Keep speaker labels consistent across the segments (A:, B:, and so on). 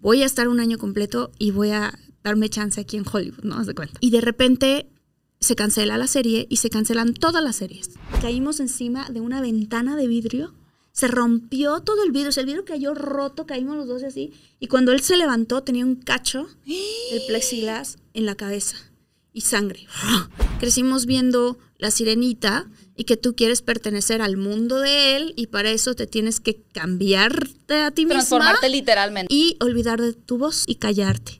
A: voy a estar un año completo y voy a darme chance aquí en Hollywood, ¿no? de cuenta. Y de repente se cancela la serie y se cancelan todas las series. Caímos encima de una ventana de vidrio, se rompió todo el vidrio, el vidrio cayó roto, caímos los dos así, y cuando él se levantó tenía un cacho, el plexiglas, en la cabeza y sangre. Crecimos viendo La Sirenita y que tú quieres pertenecer al mundo de él y para eso te tienes que cambiarte a ti mismo. Transformarte literalmente. Y olvidar
B: de tu voz y callarte.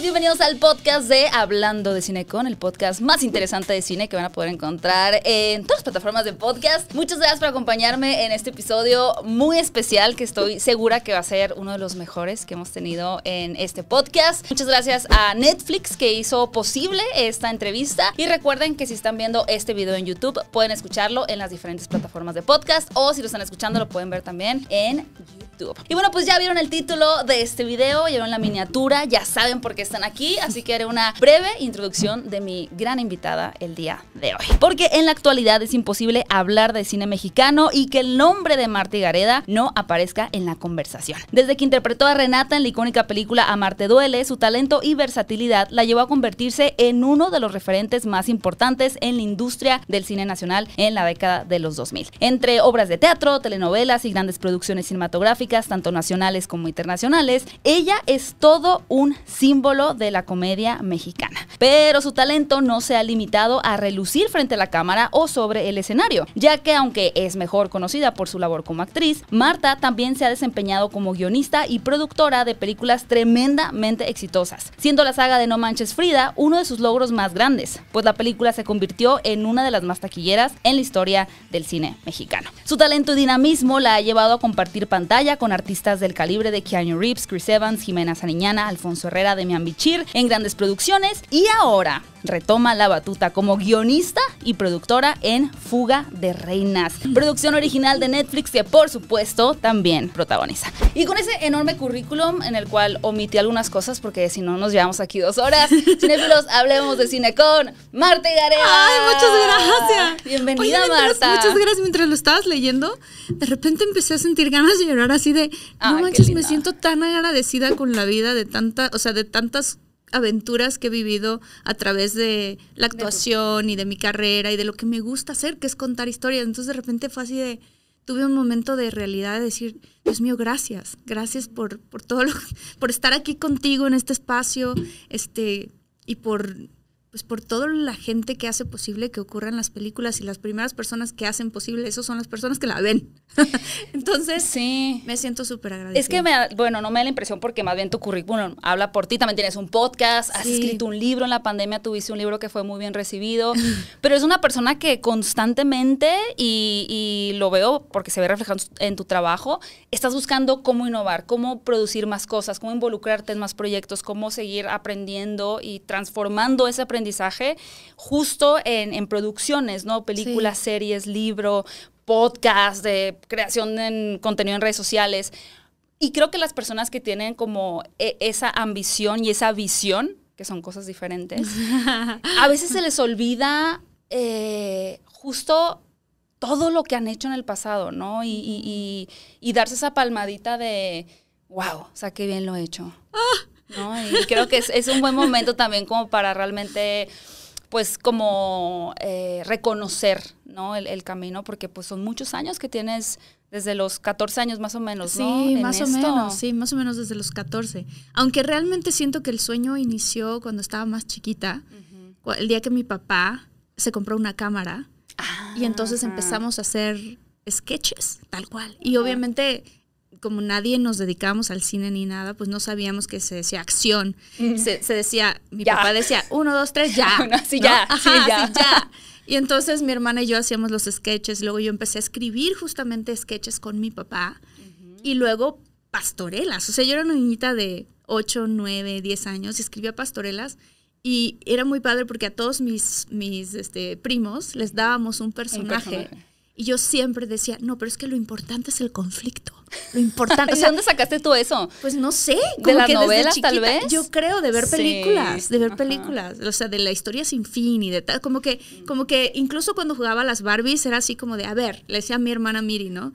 B: bienvenidos al podcast de Hablando de Cine con el podcast más interesante de cine que van a poder encontrar en todas las plataformas de podcast. Muchas gracias por acompañarme en este episodio muy especial que estoy segura que va a ser uno de los mejores que hemos tenido en este podcast. Muchas gracias a Netflix que hizo posible esta entrevista y recuerden que si están viendo este video en YouTube pueden escucharlo en las diferentes plataformas de podcast o si lo están escuchando lo pueden ver también en YouTube. Y bueno, pues ya vieron el título de este video, ya vieron la miniatura, ya saben por qué están aquí, así que haré una breve introducción de mi gran invitada el día de hoy. Porque en la actualidad es imposible hablar de cine mexicano y que el nombre de Marta Gareda no aparezca en la conversación. Desde que interpretó a Renata en la icónica película A Marte duele, su talento y versatilidad la llevó a convertirse en uno de los referentes más importantes en la industria del cine nacional en la década de los 2000. Entre obras de teatro, telenovelas y grandes producciones cinematográficas, tanto nacionales como internacionales, ella es todo un símbolo de la comedia mexicana. Pero su talento no se ha limitado a relucir frente a la cámara o sobre el escenario, ya que aunque es mejor conocida por su labor como actriz, Marta también se ha desempeñado como guionista y productora de películas tremendamente exitosas, siendo la saga de No Manches Frida uno de sus logros más grandes, pues la película se convirtió en una de las más taquilleras en la historia del cine mexicano. Su talento y dinamismo la ha llevado a compartir pantalla con artistas del calibre de Keanu Reeves, Chris Evans, Jimena Sariñana, Alfonso Herrera, Demian Bichir en grandes producciones y ahora retoma la batuta como guionista y productora en Fuga de Reinas, producción original de Netflix que por supuesto también protagoniza. Y con ese enorme currículum en el cual omití algunas cosas porque si no nos llevamos aquí dos horas, cinéfilos, hablemos de cine con Marta Garea. ¡Ay, muchas gracias! Bienvenida mientras, Marta. Muchas gracias, mientras lo estabas leyendo, de repente empecé a sentir
A: ganas de llorar así así de, no manches, me siento tan agradecida con la vida de tanta, o sea, de tantas aventuras que he vivido a través de la actuación y de mi carrera y de lo que me gusta hacer, que es contar historias. Entonces de repente fue así de, tuve un momento de realidad de decir, Dios mío, gracias, gracias por, por todo lo, por estar aquí contigo en este espacio, este, y por pues por toda la gente que hace posible que ocurran las películas y las primeras personas que hacen posible eso son las personas que la ven. Entonces, sí. me siento súper agradecida. Es que,
B: bueno, no me da la impresión porque más bien tu currículum habla por ti, también tienes un podcast, has escrito un libro, en la pandemia tuviste un libro que fue muy bien recibido, pero es una persona que constantemente, y, y lo veo porque se ve reflejado en tu trabajo, estás buscando cómo innovar, cómo producir más cosas, cómo involucrarte en más proyectos, cómo seguir aprendiendo y transformando ese aprendizaje aprendizaje justo en, producciones, ¿no? Películas, series, libro, podcast, de creación de contenido en redes sociales. Y creo que las personas que tienen como e, esa ambición y esa visión, que son cosas diferentes, a veces se les olvida eh, justo todo lo que han hecho en el pasado, ¿no? Y, y darse esa palmadita de, wow, o sea, qué bien lo he hecho. Ah. ¿no? Y creo que es, un buen momento también como para realmente pues como eh, reconocer ¿no? El, camino, porque pues son muchos años que tienes, desde los 14 años más o menos. ¿no? Sí, más o menos, sí,
A: más o menos desde los 14. Aunque realmente siento que el sueño inició cuando estaba más chiquita, el día que mi papá se compró una cámara
B: y ah, entonces empezamos
A: a hacer sketches, tal cual. Y obviamente como nadie nos dedicamos al cine ni nada, pues no sabíamos que se decía acción. Se, decía, mi papá decía, uno, dos, tres, ya. ya, ya. Y entonces mi hermana y yo hacíamos los sketches, luego yo empecé a escribir justamente sketches con mi papá y luego pastorelas. O sea, yo era una niñita de ocho, 9, diez años y escribía pastorelas y era muy padre porque a todos mis, mis este, primos les dábamos Un personaje y yo siempre decía, no, pero es que lo importante es el conflicto. Lo importante. o sea, ¿Dónde
B: sacaste tú eso? Pues
A: no sé. Como de la que tal vez. Yo creo de ver películas, de ver películas, o sea, de la historia sin fin y de tal, como que, como que incluso cuando jugaba a las Barbies era así como de, a ver, le decía a mi hermana Miri, ¿no?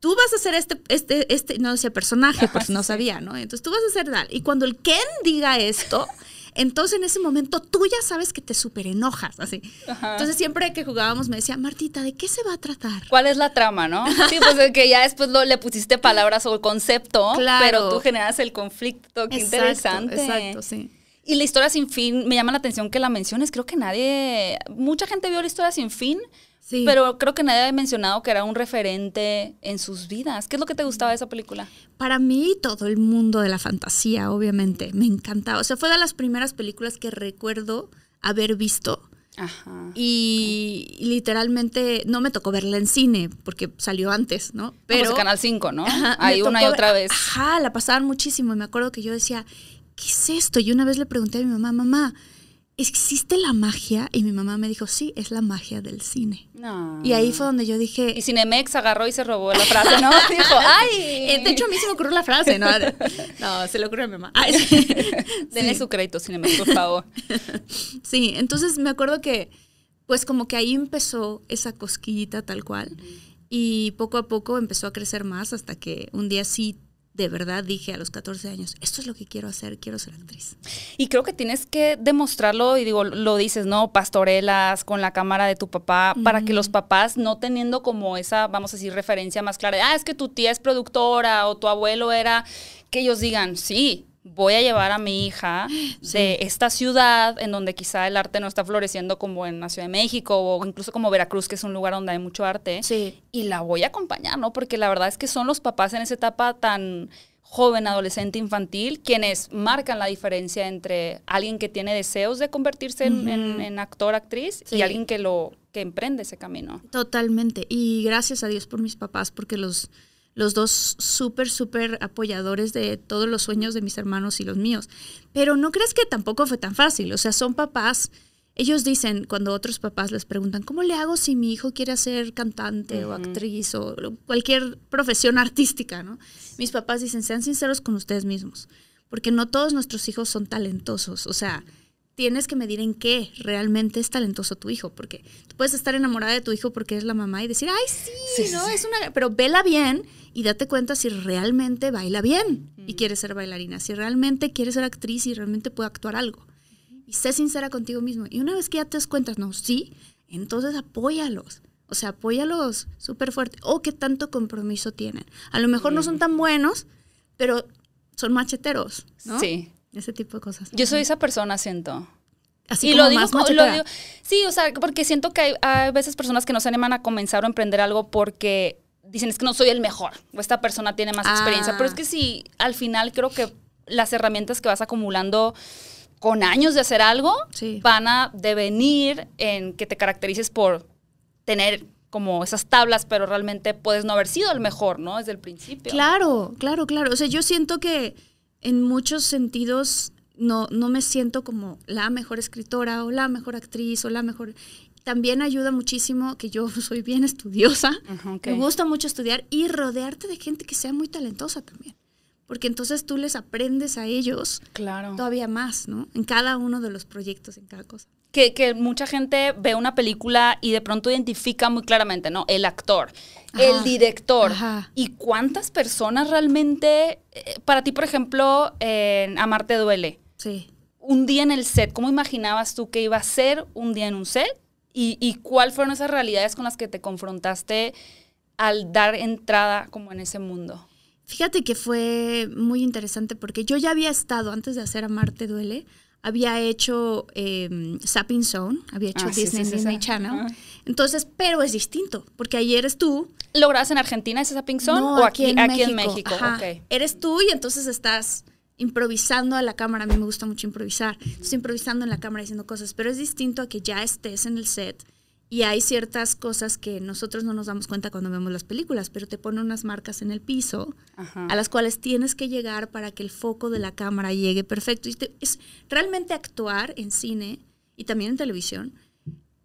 A: Tú vas a ser este, este, este, no decía personaje, pues no sabía, ¿no? Entonces tú vas a ser tal. Y cuando el Ken diga esto, entonces en ese momento tú ya sabes que te súper enojas, así.
B: Entonces siempre que jugábamos me decía, Martita, ¿de qué se va a tratar? ¿Cuál es la trama, no? Sí, pues que ya después le pusiste palabras o concepto, pero tú generas el conflicto. Qué exacto, interesante. Exacto, sí. Y la historia sin fin, me llama la atención que la menciones, creo que nadie, mucha gente vio la historia sin fin, pero creo que nadie ha mencionado que era un referente en sus vidas. ¿Qué es lo que te gustaba de esa película?
A: Para mí, todo el mundo de la fantasía, obviamente. Me encantaba. O sea, fue de las primeras películas que recuerdo haber visto. Ajá, y literalmente no me tocó verla en cine porque salió antes, ¿no? Ah, pues Pero Canal 5,
B: ¿no? Hay una y otra
A: vez. Ajá, la pasaban muchísimo y me acuerdo que yo decía, ¿qué es esto? Y una vez le pregunté a mi mamá, mamá, ¿existe la magia? Y mi mamá me dijo, sí, es la
B: magia del cine. Y ahí fue donde yo dije... Y Cinemex agarró y se robó la frase, ¿no? dijo, ay, eh, de hecho a mí se me ocurrió la frase, ¿no? No, se le ocurrió a mi mamá. Ah, Denle su crédito, Cinemex, por favor.
A: Sí, entonces me acuerdo que, pues como que ahí empezó esa cosquillita tal cual. Y poco a poco empezó a crecer más
B: hasta que un día sí de verdad dije a los 14 años, esto es
A: lo que quiero hacer, quiero ser actriz.
B: Y creo que tienes que demostrarlo, y digo, lo dices, ¿no? Pastorelas con la cámara de tu papá, para que los papás, no teniendo como esa, vamos a decir, referencia más clara, ah, es que tu tía es productora o tu abuelo era, que ellos digan, sí, voy a llevar a mi hija de esta ciudad en donde quizá el arte no está floreciendo como en la Ciudad de México o incluso como Veracruz, que es un lugar donde hay mucho arte, sí. y la voy a acompañar, ¿no? Porque la verdad es que son los papás en esa etapa tan joven, adolescente, infantil, quienes marcan la diferencia entre alguien que tiene deseos de convertirse en, actor, actriz, y alguien que lo que emprende ese camino.
A: Totalmente. Y gracias a Dios por mis papás, porque los los dos súper, súper apoyadores de todos los sueños de mis hermanos y los míos. Pero no crees que tampoco fue tan fácil, o sea, son papás. Ellos dicen, cuando otros papás les preguntan, ¿cómo le hago si mi hijo quiere ser cantante o actriz o cualquier profesión artística? ¿no? Mis papás dicen, sean sinceros con ustedes mismos, porque no todos nuestros hijos son talentosos. O sea, tienes que medir en qué realmente es talentoso tu hijo, porque tú puedes estar enamorada de tu hijo porque es la mamá y decir, ay, sí, ¿no? Es una... Pero vela bien y date cuenta si realmente baila bien y quiere ser bailarina, si realmente quiere ser actriz y realmente puede actuar algo. Y sé sincera contigo mismo. Y una vez que ya te das cuenta, no, sí, entonces apóyalos. O sea, apóyalos súper fuerte. O oh, qué tanto compromiso tienen. A lo mejor no son
B: tan buenos, pero son macheteros, ¿no? Sí. Ese tipo de cosas. Yo soy esa persona, siento. Así como lo, digo, más sí, o sea, porque siento que hay, a veces personas que no se animan a comenzar o emprender algo porque dicen, es que no soy el mejor, o esta persona tiene más experiencia. Pero es ah. que sí, al final creo que las herramientas que vas acumulando con años de hacer algo van a devenir en que te caracterices por tener como esas tablas, pero realmente puedes no haber sido el mejor, ¿no? Desde el principio.
A: Claro, claro, claro. O sea, yo siento que en muchos sentidos no, no me siento como la mejor escritora o la mejor actriz o la mejor... También ayuda muchísimo que yo soy bien estudiosa, me gusta mucho estudiar y rodearte de gente que sea muy talentosa también, porque entonces tú les aprendes a ellos
B: todavía
A: más, ¿no? En cada uno de los proyectos, en cada cosa
B: que, mucha gente ve una película y de pronto identifica muy claramente, ¿no? El actor, el director. ¿Y cuántas personas realmente, eh, para ti, por ejemplo, en Amarte Duele? Sí. Un día en el set, ¿cómo imaginabas tú que iba a ser un día en un set? ¿Y, y cuáles fueron esas realidades con las que te confrontaste al dar entrada como en ese mundo?
A: Fíjate que fue muy interesante porque yo ya había estado, antes de hacer Amarte Duele, había hecho eh, em, Sapping Zone, había hecho ah, Disney, Channel. Ah. Entonces, pero es distinto, porque ahí eres tú. logras en Argentina ese Sapping Zone o aquí, aquí, en, México. Eres tú y entonces estás improvisando a la cámara. A mí me gusta mucho improvisar. estás improvisando en la cámara diciendo cosas, pero es distinto a que ya estés en el set y hay ciertas cosas que nosotros no nos damos cuenta cuando vemos las películas, pero te pone unas marcas en el piso a las cuales tienes que llegar para que el foco de la cámara llegue perfecto. es realmente actuar en cine y también en televisión,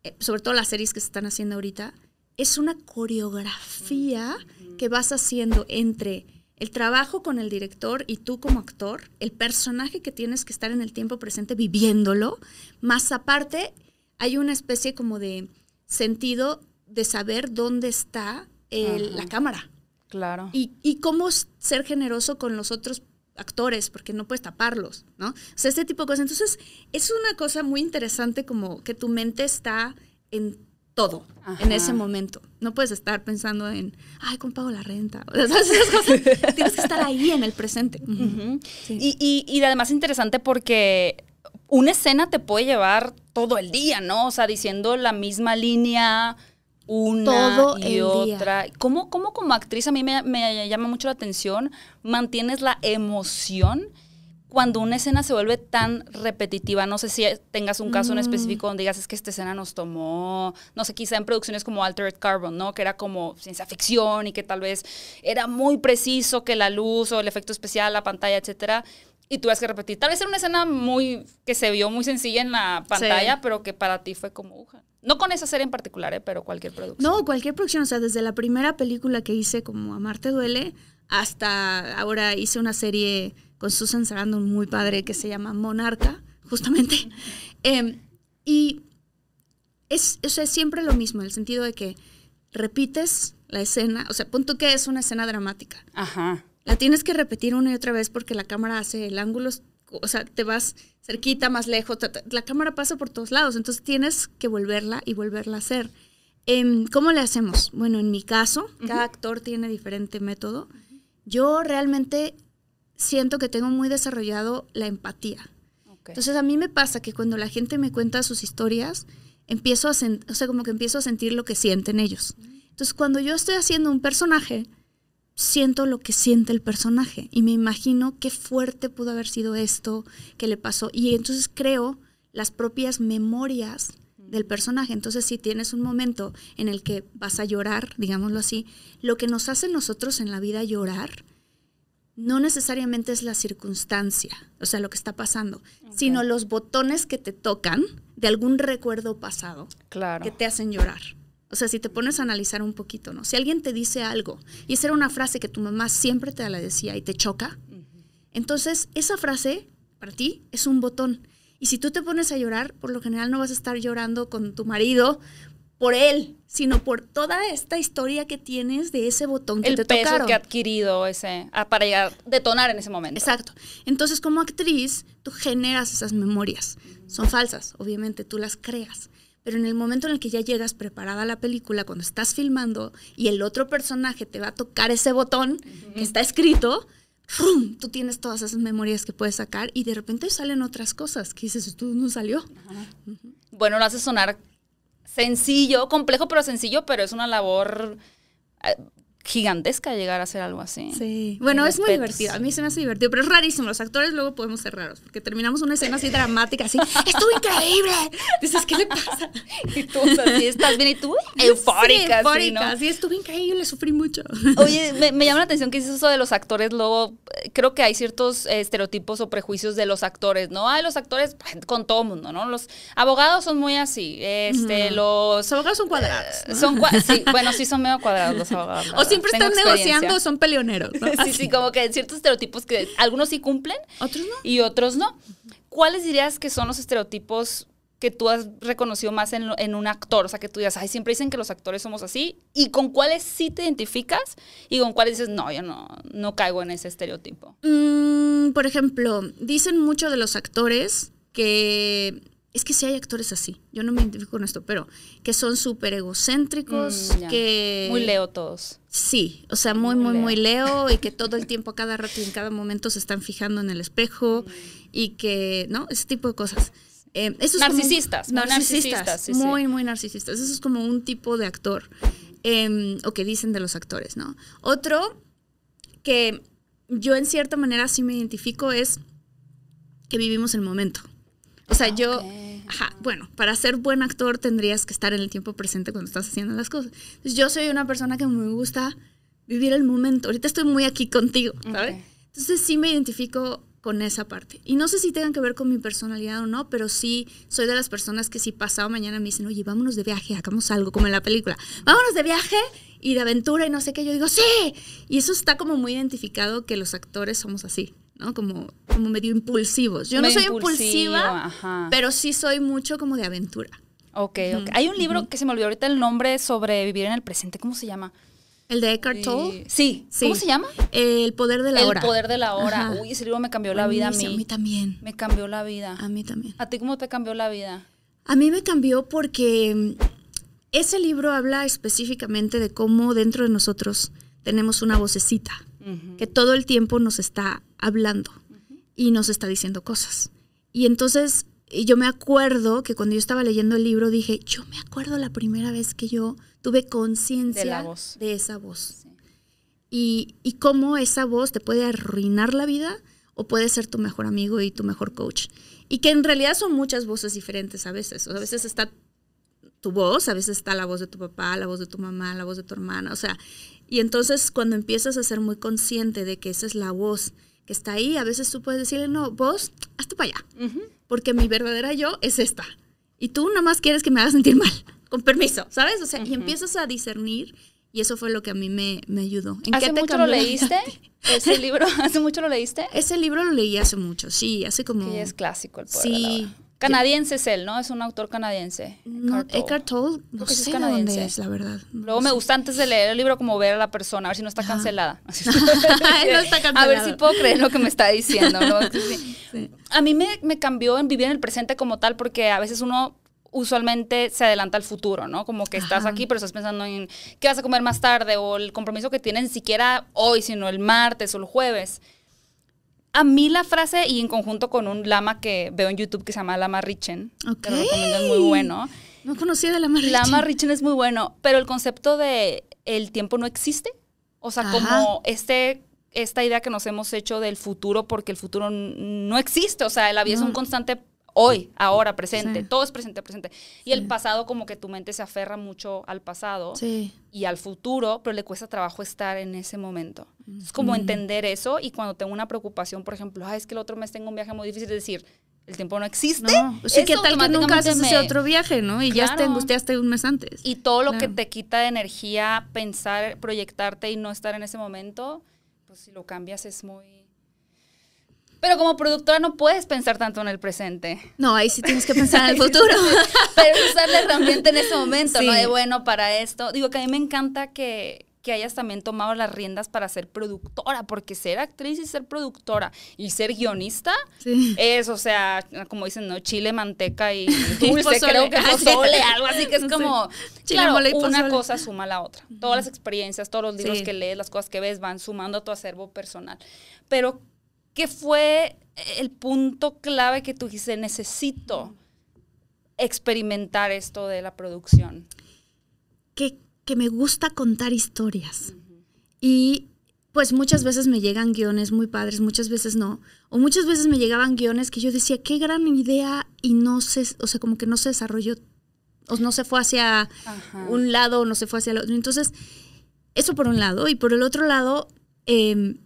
A: eh, sobre todo las series que se están haciendo ahorita, es una coreografía que vas haciendo entre el trabajo con el director y tú como actor, el personaje que tienes que estar en el tiempo presente viviéndolo, más aparte hay una especie como de sentido de saber dónde está la cámara. Claro. Y, cómo ser generoso con los otros actores, porque no puedes taparlos, ¿no? O sea, este tipo de cosas. Entonces, es una cosa muy interesante como que tu mente está en todo en ese momento. No puedes estar pensando en,
B: ay, ¿cómo pago la renta? O sea, esas cosas. Tienes que estar ahí en el presente. y, y además es interesante porque una escena te puede llevar todo el día, ¿no? O sea, diciendo la misma línea una y otra. ¿Cómo, como actriz a mí me, llama mucho la atención? Mantienes la emoción cuando una escena se vuelve tan repetitiva. No sé si tengas un caso en mm. específico donde digas, es que esta escena nos tomó, no sé, quizá en producciones como Altered Carbon, ¿no? Que era como ciencia ficción y que tal vez era muy preciso que la luz o el efecto especial, la pantalla, etcétera, y tú tuvieras que repetir. Tal vez era una escena muy que se vio muy sencilla en la pantalla, pero que para ti fue como uja. No con esa serie en particular, ¿eh? pero cualquier producción.
A: No, cualquier producción. O sea, desde la primera película que hice como Amarte Duele hasta ahora hice una serie con Susan Sarandon muy padre que se llama Monarca, justamente. Em, y es, es siempre lo mismo, en el sentido de que repites la escena, o sea, punto que es una escena dramática. Ajá. La tienes que repetir una y otra vez porque la cámara hace el ángulo, o sea, te vas cerquita, más lejos, la cámara pasa por todos lados, entonces tienes que volverla y volverla a hacer. Em, ¿Cómo le hacemos? Bueno, en mi caso, cada actor tiene diferente método. Yo realmente siento que tengo muy desarrollado la empatía. Entonces a mí me pasa que cuando la gente me cuenta sus historias, empiezo a, o sea, como que empiezo a sentir lo que sienten ellos. Entonces cuando yo estoy haciendo un personaje, siento lo que siente el personaje y me imagino qué fuerte pudo haber sido esto que le pasó. Y entonces creo las propias memorias del personaje. Entonces, si tienes un momento en el que vas a llorar, digámoslo así, lo que nos hace nosotros en la vida llorar no necesariamente es la circunstancia, o sea, lo que está pasando, sino los botones que te tocan de algún recuerdo pasado que te hacen llorar. O sea, si te pones a analizar un poquito, ¿no? Si alguien te dice algo y esa era una frase que tu mamá siempre te la decía y te choca, entonces esa frase para ti es un botón. Y si tú te pones a llorar, por lo general no vas a estar llorando con tu marido por él, sino por toda esta historia que tienes de ese botón que te El peso que ha
B: adquirido
A: ese ah, para detonar en ese momento. Exacto. Entonces, como actriz, tú generas esas memorias. Son falsas, obviamente, tú las creas pero en el momento en el que ya llegas preparada la película, cuando estás filmando y el otro personaje te va a tocar ese botón que está escrito, tú tienes todas esas memorias que puedes sacar y de repente salen otras
B: cosas que dices, tú no salió. Bueno, lo hace sonar sencillo, complejo pero sencillo, pero es una labor eh, gigantesca llegar a hacer algo así. Sí. Bueno, es muy divertido. A mí se me hace divertido, pero es rarísimo. Los actores luego podemos ser raros, porque terminamos una escena así dramática, así, ¡estuvo increíble! Dices, ¿qué le pasa? Y tú así, estás bien, y tú eufórica. Sí,
A: estuvo increíble, sufrí mucho. Oye,
B: me, llama la atención que dices eso de los actores luego, eh, creo que hay ciertos estereotipos o prejuicios de los actores, ¿no? hay los actores pues, con todo el mundo, ¿no? Los abogados son muy así, este, los... abogados son cuadrados. Eh, son, bueno, sí son medio cuadrados los abogados. O siempre están negociando, son peleoneros. sí, sí, como que ciertos estereotipos que algunos sí cumplen. Otros no. Y otros no. ¿Cuáles dirías que son los estereotipos que tú has reconocido más en, un actor? O sea, que tú dices, ay, siempre dicen que los actores somos así. ¿Y con cuáles sí te identificas? ¿Y con cuáles dices, no, yo no, no caigo en ese estereotipo?
A: Mm, por ejemplo, dicen mucho de los actores que es que si hay actores así, yo no me identifico con esto, pero que son súper egocéntricos, mm, que... Muy leo todos. Sí, o sea, muy, muy, muy leo. y que todo el tiempo, a cada rato y en cada momento se están fijando en el espejo y que, ¿no? Ese tipo de cosas. Em, narcisistas, No, narcisistas, muy, muy narcisistas. Eso es como un tipo de actor, em, o que dicen de los actores, ¿no? Otro que yo en cierta manera sí me identifico es que vivimos el momento. O sea, yo, ajá, bueno, para ser buen actor tendrías que estar en el tiempo presente cuando estás haciendo las cosas. Entonces, yo soy una persona que me gusta vivir el momento. Ahorita estoy muy aquí contigo, ¿sabes? Entonces, sí me identifico con esa parte. Y no sé si tengan que ver con mi personalidad o no, pero sí soy de las personas que si pasado mañana me dicen, oye, vámonos de viaje, hagamos algo como en la película. Vámonos de viaje y de aventura y no sé qué. Yo digo, sí. Y eso está como muy identificado que los actores somos así. ¿no? Como, como medio impulsivos. Yo no soy impulsiva, pero
B: sí soy mucho como de aventura. Ok, Hay un libro que se me olvidó ahorita el nombre sobre vivir en el presente. ¿Cómo se llama? ¿El de Eckhart Tolle? Sí. sí. ¿Cómo se llama? El poder de la hora. El poder de la hora. Uy, ese libro me cambió la vida a mí. A mí también. Me cambió la vida. A mí también. ¿A ti cómo te cambió la vida?
A: A mí me cambió porque mm, ese libro habla específicamente de cómo dentro de nosotros tenemos una vocecita que todo el tiempo nos está hablando y nos está diciendo cosas. Y entonces yo me acuerdo que cuando yo estaba leyendo el libro dije, yo me acuerdo la primera vez que yo tuve conciencia de, esa voz. Y, cómo esa voz te puede arruinar la vida o puede ser tu mejor amigo y tu mejor coach. Y que en realidad son muchas voces diferentes a veces. O a veces está tu voz, a veces está la voz de tu papá, la voz de tu mamá, la voz de tu hermana, o sea, y entonces cuando empiezas a ser muy consciente de que esa es la voz que está ahí, a veces tú puedes decirle, no, vos, hazte para allá, porque mi verdadera yo es esta, y tú nada más quieres que me hagas sentir mal, con permiso, ¿sabes? O sea, y empiezas a discernir y eso fue lo que a mí me, ayudó. ¿En ¿Hace mucho lo leíste?
B: ¿Ese libro? ¿Hace mucho lo leíste? Ese libro lo leí hace mucho, sí, hace como... Sí, es clásico el poder Sí, Canadiense es él, ¿no? Es un autor canadiense. No, Eckhart
A: Tolle, no sé es dónde es,
B: la verdad. Luego me gusta antes de leer el libro como ver a la persona, a ver si no está cancelada. A ver si puedo creer lo que me está diciendo. A mí me, cambió en vivir en el presente como tal porque a veces uno usualmente se adelanta al futuro, ¿no? Como que estás aquí, pero estás pensando en qué vas a comer más tarde o el compromiso que tienen siquiera hoy, sino el martes o el jueves a mí la frase, y en conjunto con un lama que veo en YouTube que se llama Lama Richen, que lo recomiendo, es muy bueno. No conocía de Lama Richen. Lama Richen es muy bueno, pero el concepto de el tiempo no existe, o sea, como este esta idea que nos hemos hecho del futuro, porque el futuro no existe, o sea, la vida es un constante hoy, ahora, presente. Todo es presente, presente. Y el pasado, como que tu mente se aferra mucho al pasado y al futuro, pero le cuesta trabajo estar en ese momento. Es como entender eso y cuando tengo una preocupación, por ejemplo, es que el otro mes tengo un viaje muy difícil, es decir, el tiempo no existe. No. O que tal que nunca haces ese otro viaje, no? Y ya te angustiaste un mes antes. Y todo lo que te quita de energía, pensar, proyectarte y no estar en ese momento, pues si lo cambias es muy pero como productora no puedes pensar tanto en el presente. No,
A: ahí sí tienes que pensar en el futuro. Pero usar también en ese momento, ¿no? De
B: bueno, para esto. Digo que a mí me encanta que, que hayas también tomado las riendas para ser productora, porque ser actriz y ser productora y ser guionista es, o sea, como dicen, ¿no? Chile, manteca y dulce, ah, algo así que es como, Chile, una cosa suma a la otra. Todas las experiencias, todos los libros que lees, las cosas que ves van sumando a tu acervo personal. Pero ¿Qué fue eh, el punto clave que tú dijiste, necesito experimentar esto de la producción?
A: Que, que me gusta contar historias. Y pues muchas veces me llegan guiones muy padres, muchas veces no. O muchas veces me llegaban guiones que yo decía, qué gran idea y no se, o sea, como que no se desarrolló, o no se fue hacia un lado, o no se fue hacia el otro. Entonces, eso por un lado. Y por el otro lado, em,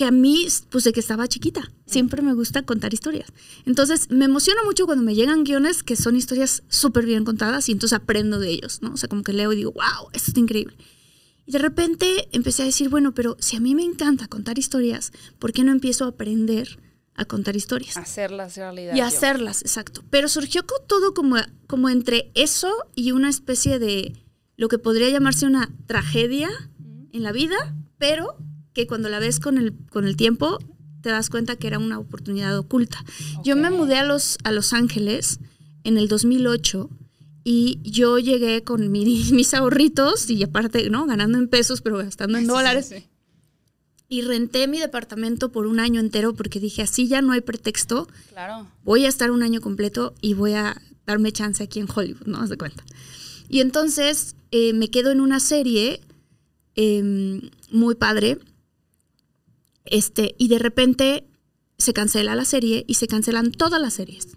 A: que a mí, pues de que estaba chiquita, siempre me gusta contar historias. Entonces, me emociona mucho cuando me llegan guiones que son historias súper bien contadas y entonces aprendo de ellos, ¿no? O sea, como que leo y digo, wow, esto es increíble. Y de repente empecé a decir, bueno, pero si a mí me encanta contar historias, ¿por qué no empiezo a aprender a contar historias?
B: Hacerlas realidad. Y hacerlas,
A: exacto. Pero surgió todo como, como entre eso y una especie de lo que podría llamarse una tragedia en la vida, pero que cuando la ves con el, con el tiempo te das cuenta que era una oportunidad oculta. Yo me mudé a los, a los Ángeles en el 2008 y yo llegué con mis ahorritos y aparte, ¿no? Ganando en pesos, pero gastando en dólares. Y renté mi departamento por un año entero porque dije, así ya no hay pretexto. Claro. Voy a estar un año completo y voy a darme chance aquí en Hollywood, ¿no? Haz de cuenta. Y entonces eh, me quedo en una serie em, muy padre este, y de repente se cancela la serie y se cancelan todas las series.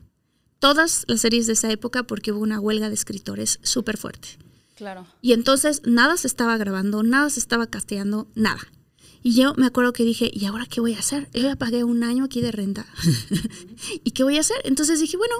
A: Todas las series de esa época porque hubo una huelga de escritores súper fuerte. Claro. Y entonces nada se estaba grabando, nada se estaba casteando, nada. Y yo me acuerdo que dije, ¿y ahora qué voy a hacer? Yo ya pagué un año aquí de renta. ¿Y qué voy a hacer? Entonces dije, bueno,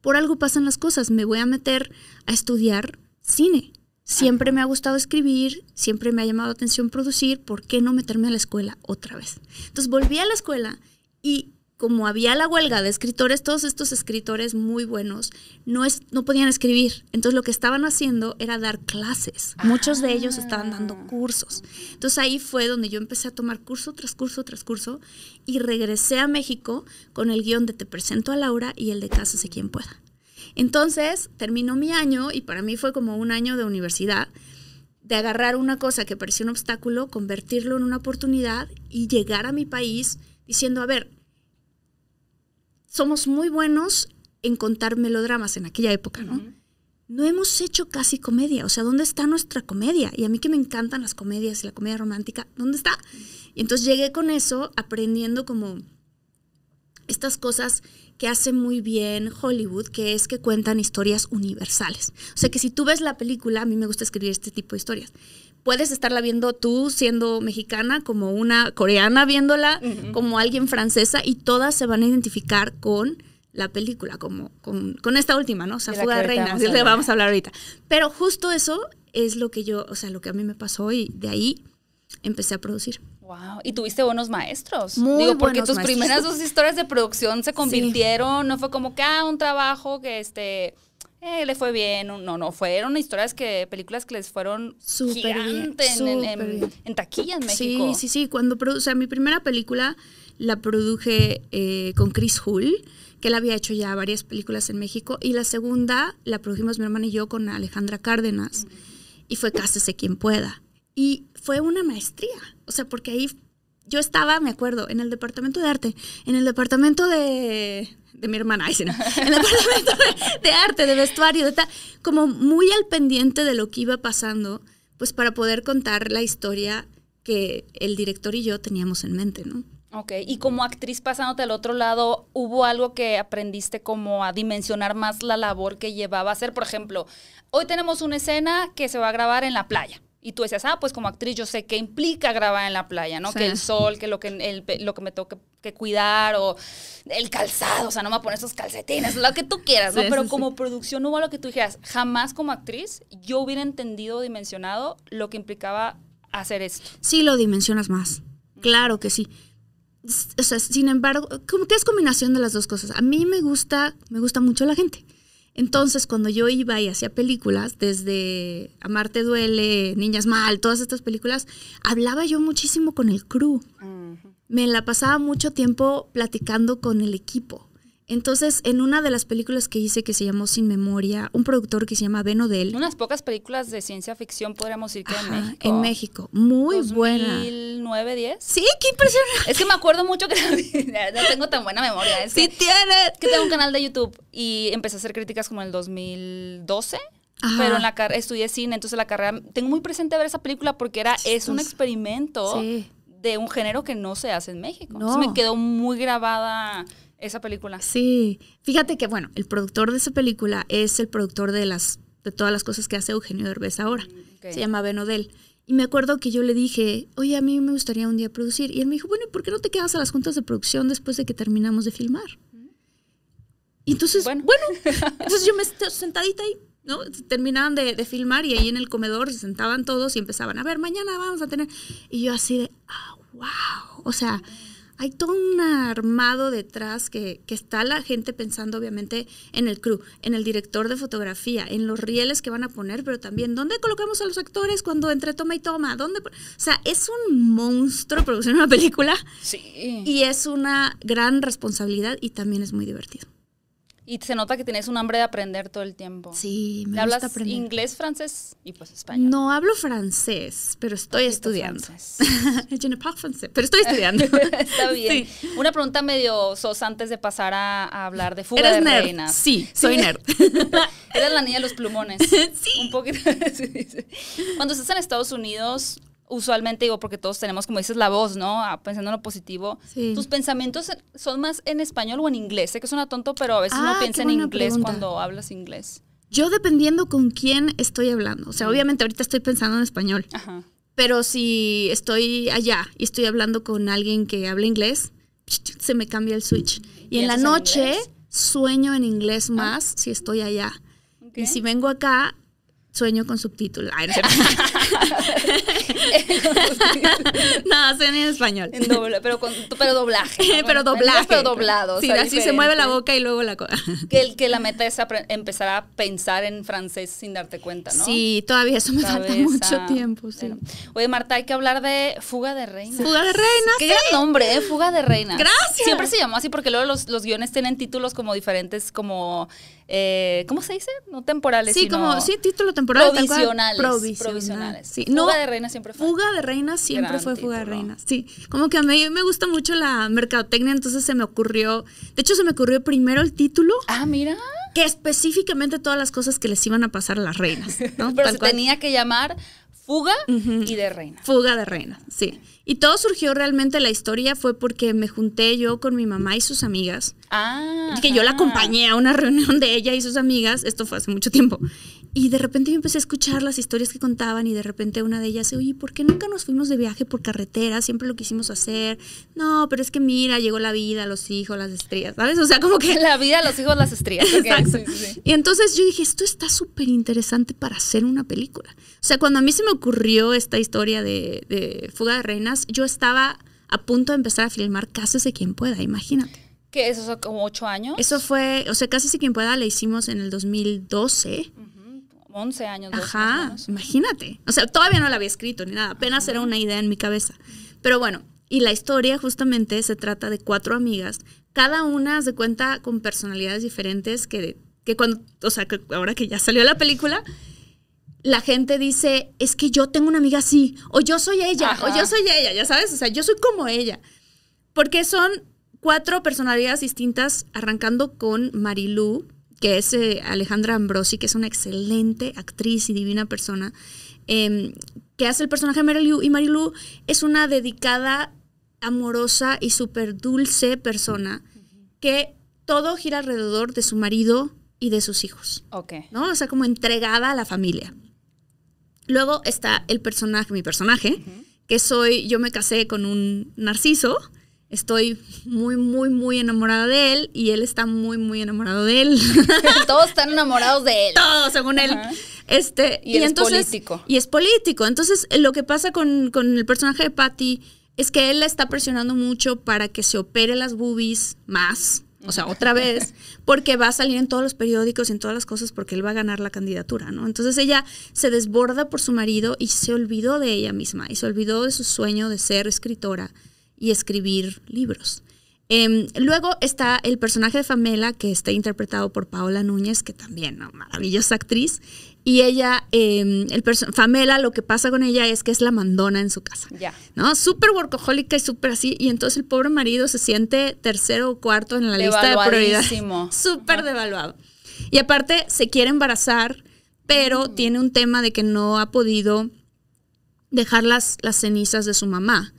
A: por algo pasan las cosas, me voy a meter a estudiar cine. Siempre me ha gustado escribir, siempre me ha llamado atención producir, ¿por qué no meterme a la escuela otra vez? Entonces volví a la escuela y como había la huelga de escritores, todos estos escritores muy buenos no, es, no podían escribir. Entonces lo que estaban haciendo era dar clases. Muchos de ellos estaban dando ah. cursos. Entonces ahí fue donde yo empecé a tomar curso tras curso tras curso y regresé a México con el guión de Te presento a Laura y el de sé quien pueda. Entonces, terminó mi año y para mí fue como un año de universidad, de agarrar una cosa que parecía un obstáculo, convertirlo en una oportunidad y llegar a mi país diciendo, a ver, somos muy buenos en contar melodramas en aquella época, ¿no? No hemos hecho casi comedia, o sea, ¿dónde está nuestra comedia? Y a mí que me encantan las comedias y la comedia romántica, ¿dónde está? Y entonces llegué con eso aprendiendo como estas cosas que hace muy bien Hollywood, que es que cuentan historias universales. O sea que si tú ves la película, a mí me gusta escribir este tipo de historias. Puedes estarla viendo tú siendo mexicana, como una coreana viéndola, como alguien francesa, y todas se van a identificar con la película, como con, esta última, ¿no? O sea, Fuga de Reina, de la que vamos a hablar ahorita. Pero justo eso es lo que yo, o sea, lo que a mí me pasó y de ahí empecé a
B: producir y tuviste buenos maestros. Digo, porque tus primeras dos historias de producción se convirtieron, no fue como que ah, un trabajo que este eh, le fue bien, no, no, fueron historias que, películas que les fueron súper en, en, taquilla en
A: México. Sí, sí, sí, cuando produce, o mi primera película la produje eh, con Chris Hull, que él había hecho ya varias películas en México, y la segunda la produjimos mi hermana y yo con Alejandra Cárdenas, y fue Cásese quien pueda. Y fue una maestría o sea, porque ahí yo estaba, me acuerdo, en el departamento de arte, en el departamento de, de mi hermana, en el departamento de, arte, de vestuario, de tal, como muy al pendiente de lo que iba pasando, pues para poder contar la historia que el director y yo teníamos en mente, ¿no?
B: Ok, y como actriz pasándote al otro lado, ¿hubo algo que aprendiste como a dimensionar más la labor que llevaba a hacer? Por ejemplo, hoy tenemos una escena que se va a grabar en la playa. Y tú decías, ah, pues como actriz yo sé qué implica grabar en la playa, ¿no? Que el sol, que lo que, lo que me tengo que cuidar o el calzado, o sea, no me voy a poner esos calcetines, lo que tú quieras, ¿no? Pero como producción no hubo lo que tú dijeras. Jamás como actriz yo hubiera entendido, o dimensionado lo que implicaba hacer esto. Sí, lo
A: dimensionas más. Claro que sí. O sea, sin embargo, como que es combinación de las dos cosas. A mí me gusta, me gusta mucho la gente. Entonces, cuando yo iba y hacía películas, desde Amarte Duele, Niñas Mal, todas estas películas, hablaba yo muchísimo con el crew. Me la pasaba mucho tiempo platicando con el equipo. Entonces, en una de las películas que hice que se llamó Sin Memoria, un productor que se llama Ben Odell.
B: Unas pocas películas de ciencia ficción, podríamos decir que en
A: México. En México, muy buena.
B: ¿2009, 10? Sí, qué impresionante. Es que me acuerdo mucho que no tengo tan buena memoria. sí, tiene. Que tengo un canal de YouTube y empecé a hacer críticas como en el 2012. Pero en la estudié cine, entonces la carrera. Tengo muy presente ver esa película porque era, es un experimento de un género que no se hace en México. No. Entonces me quedó muy grabada esa película.
A: Sí. Fíjate que, bueno, el productor de esa película es el productor de las de todas las cosas que hace Eugenio Derbez ahora. Mm, se llama Benodel. Y me acuerdo que yo le dije, oye, a mí me gustaría un día producir. Y él me dijo, bueno, ¿y por qué no te quedas a las juntas de producción después de que terminamos de filmar? Mm. Y entonces, bueno, entonces yo me sentadita ahí, ¿no? Terminaban de, filmar y ahí en el comedor se sentaban todos y empezaban, a ver, mañana vamos a tener. Y yo así de, ah, wow. O sea, hay todo un armado detrás que, está la gente pensando obviamente en el crew, en el director de fotografía, en los rieles que van a poner, pero también dónde colocamos a los actores cuando entre toma y toma, dónde... O sea, es un monstruo producir una película y es una gran responsabilidad y también es muy divertido.
B: Y se nota que tienes un hambre de aprender todo el tiempo. Sí, me gusta hablas inglés, francés y pues
A: español? No hablo francés, pero estoy estudiando. pero
B: estoy estudiando. Está bien. Una pregunta medio sos antes de pasar a, hablar de fuga de nerd? Sí, soy nerd. Eres la niña de los plumones. sí. Un poquito. Cuando estás en Estados Unidos, usualmente digo, porque todos tenemos, como dices, la voz, ¿no? Ah, pensando en lo positivo. ¿Tus pensamientos son más en español o en inglés? Sé que suena tonto, pero a veces no uno ah, piensa en inglés cuando hablas inglés.
A: Yo dependiendo con quién estoy hablando. O sea, obviamente ahorita estoy pensando en español.
B: Pero si estoy
A: allá y estoy hablando con alguien que habla inglés, se me cambia el switch. Y, en la noche sueño en inglés ah. más si estoy allá. Y si vengo acá, sueño con subtítulos.
B: no, ni en español. pero, pero doblaje. pero doblaje. Pero doblado. Sí, así se mueve la boca y luego la cosa. Que, la meta es empezar a pensar en francés sin darte cuenta, ¿no? Sí, todavía eso me falta mucho tiempo. Oye, Marta, hay que hablar de Fuga de Reina. Fuga de Reina. Qué gran nombre, ¿eh? Fuga de Reina. Gracias. Siempre se llamó así porque luego los, guiones tienen títulos como diferentes, como. Eh, ¿Cómo se dice? No temporales. Sí, como. Sí, título temporal. Provisionales. Provisionales. provisionales fuga de reina siempre fue. Fuga de reina siempre fue fuga
A: de reina Sí, como que a mí me gusta mucho la mercadotecnia, entonces se me ocurrió, de hecho se me ocurrió primero el título. Ah, mira. Que específicamente todas las cosas que les iban a pasar a las reinas, ¿no? Pero se tenía
B: que llamar Fuga y de reina.
A: Fuga de reina, sí. Y todo surgió realmente, la historia fue porque me junté yo con mi mamá y sus amigas.
B: Ah. Que yo la ah. acompañé a una reunión
A: de ella y sus amigas, esto fue hace mucho tiempo. Y de repente yo empecé a escuchar las historias que contaban y de repente una de ellas, oye, ¿por qué nunca nos fuimos de viaje por carretera? Siempre lo quisimos hacer. No, pero es que mira, llegó la vida, los hijos, las estrellas, ¿sabes? O sea, como que... La vida,
B: los hijos, las estrellas.
A: Exacto. Y entonces yo dije, esto está súper interesante para hacer una película. O sea, cuando a mí se me ocurrió esta historia de, Fuga de Reinas, yo estaba a punto de empezar a filmar de quien pueda, imagínate.
B: ¿Qué es eso? ¿Como ocho años?
A: Eso fue, o sea, de quien pueda la hicimos en el 2012. 11 años. Ajá, imagínate. O sea, todavía no la había escrito ni nada, apenas era una idea en mi cabeza. Pero bueno, y la historia justamente se trata de cuatro amigas, cada una se cuenta con personalidades diferentes que, que cuando, o sea, ahora que ya salió la película, la gente dice, es que yo tengo una amiga así, o yo soy ella, o yo soy ella, ya sabes, o sea, yo soy como ella. Porque son cuatro personalidades distintas, arrancando con Marilú, que es eh, Alejandra Ambrosi, que es una excelente actriz y divina persona, em, que hace el personaje de Lou. Y Lou es una dedicada, amorosa y súper dulce persona que todo gira alrededor de su marido y de sus hijos. Ok. ¿No? O sea, como entregada a la familia. Luego está el personaje, mi personaje, que soy, yo me casé con un narciso estoy muy, muy, muy enamorada de él y él está muy, muy enamorado de él. Todos están enamorados de él. Todos, según él. Este, y, es político. Y es político. Entonces, lo que pasa con, con el personaje de Patty es que él la está presionando mucho para que se opere las boobies más. O sea, otra vez, porque va a salir en todos los periódicos y en todas las cosas porque él va a ganar la candidatura, ¿no? Entonces ella se desborda por su marido y se olvidó de ella misma y se olvidó de su sueño de ser escritora y escribir libros. Em, luego está el personaje de Famela, que está interpretado por Paola Núñez, que también una maravillosa actriz. Y ella, em, el Famela, lo que pasa con ella es que es la mandona en su casa. Ya. ¿No? Súper workahólica y súper así. Y entonces el pobre marido se siente tercero o cuarto en la lista de prioridades. Súper devaluado. Y aparte se quiere embarazar, pero mm. tiene un tema de que no ha podido dejar las, las cenizas de su mamá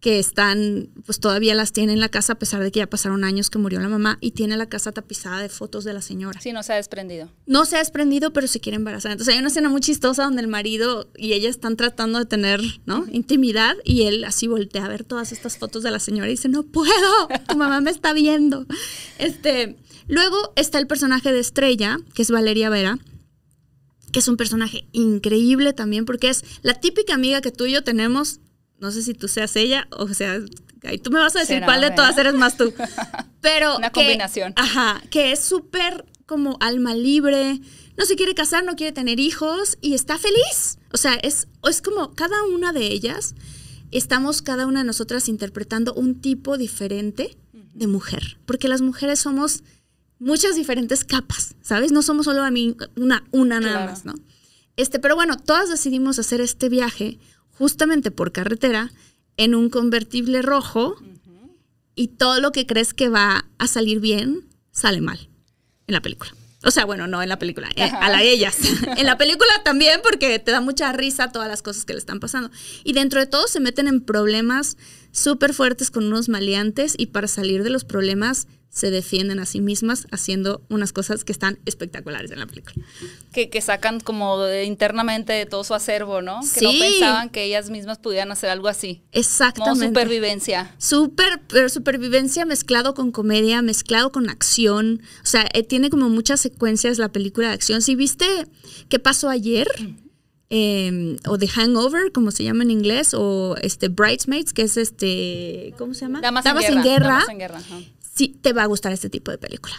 A: que están, pues todavía las tiene en la casa, a pesar de que ya pasaron años que murió la mamá, y tiene
B: la casa tapizada de fotos de la señora. Sí, no se ha desprendido.
A: No se ha desprendido, pero se quiere embarazar. Entonces hay una escena muy chistosa donde el marido y ella están tratando de tener, ¿no? Intimidad, y él así voltea a ver todas estas fotos de la señora y dice, no puedo, tu mamá me está viendo. Este, luego está el personaje de Estrella, que es Valeria Vera, que es un personaje increíble también, porque es la típica amiga que tú y yo tenemos no sé si tú seas ella o sea, tú me vas a decir cuál de todas eres más tú.
B: Pero una combinación.
A: Ajá, que es súper como alma libre, no se quiere casar, no quiere tener hijos y está feliz. O sea, es, es como cada una de ellas estamos cada una de nosotras interpretando un tipo diferente de mujer, porque las mujeres somos muchas diferentes capas, ¿sabes? No somos solo a mí una, una nada más, ¿no? Este, pero bueno, todas decidimos hacer este viaje justamente por carretera en un convertible rojo y todo lo que crees que va a salir bien sale mal en la película. O sea, bueno, no en la película, eh, a la ellas. en la película también porque te da mucha risa todas las cosas que le están pasando. Y dentro de todo se meten en problemas súper fuertes con unos maleantes y para salir de los problemas se defienden a sí mismas haciendo unas cosas que están espectaculares en la película.
B: Que, que sacan como internamente de todo su acervo, ¿no? Que no pensaban que ellas mismas pudieran hacer algo así. Exactamente. Como supervivencia.
A: Super, supervivencia mezclado con comedia, mezclado con acción. O sea, eh, tiene como muchas secuencias la película de acción. Si viste qué pasó ayer, em, o The Hangover, como se llama en inglés, o este Bridesmaids, que es este, ¿cómo se llama? Damas, en, guerra. En guerra. en guerra sí te va a gustar este tipo de película.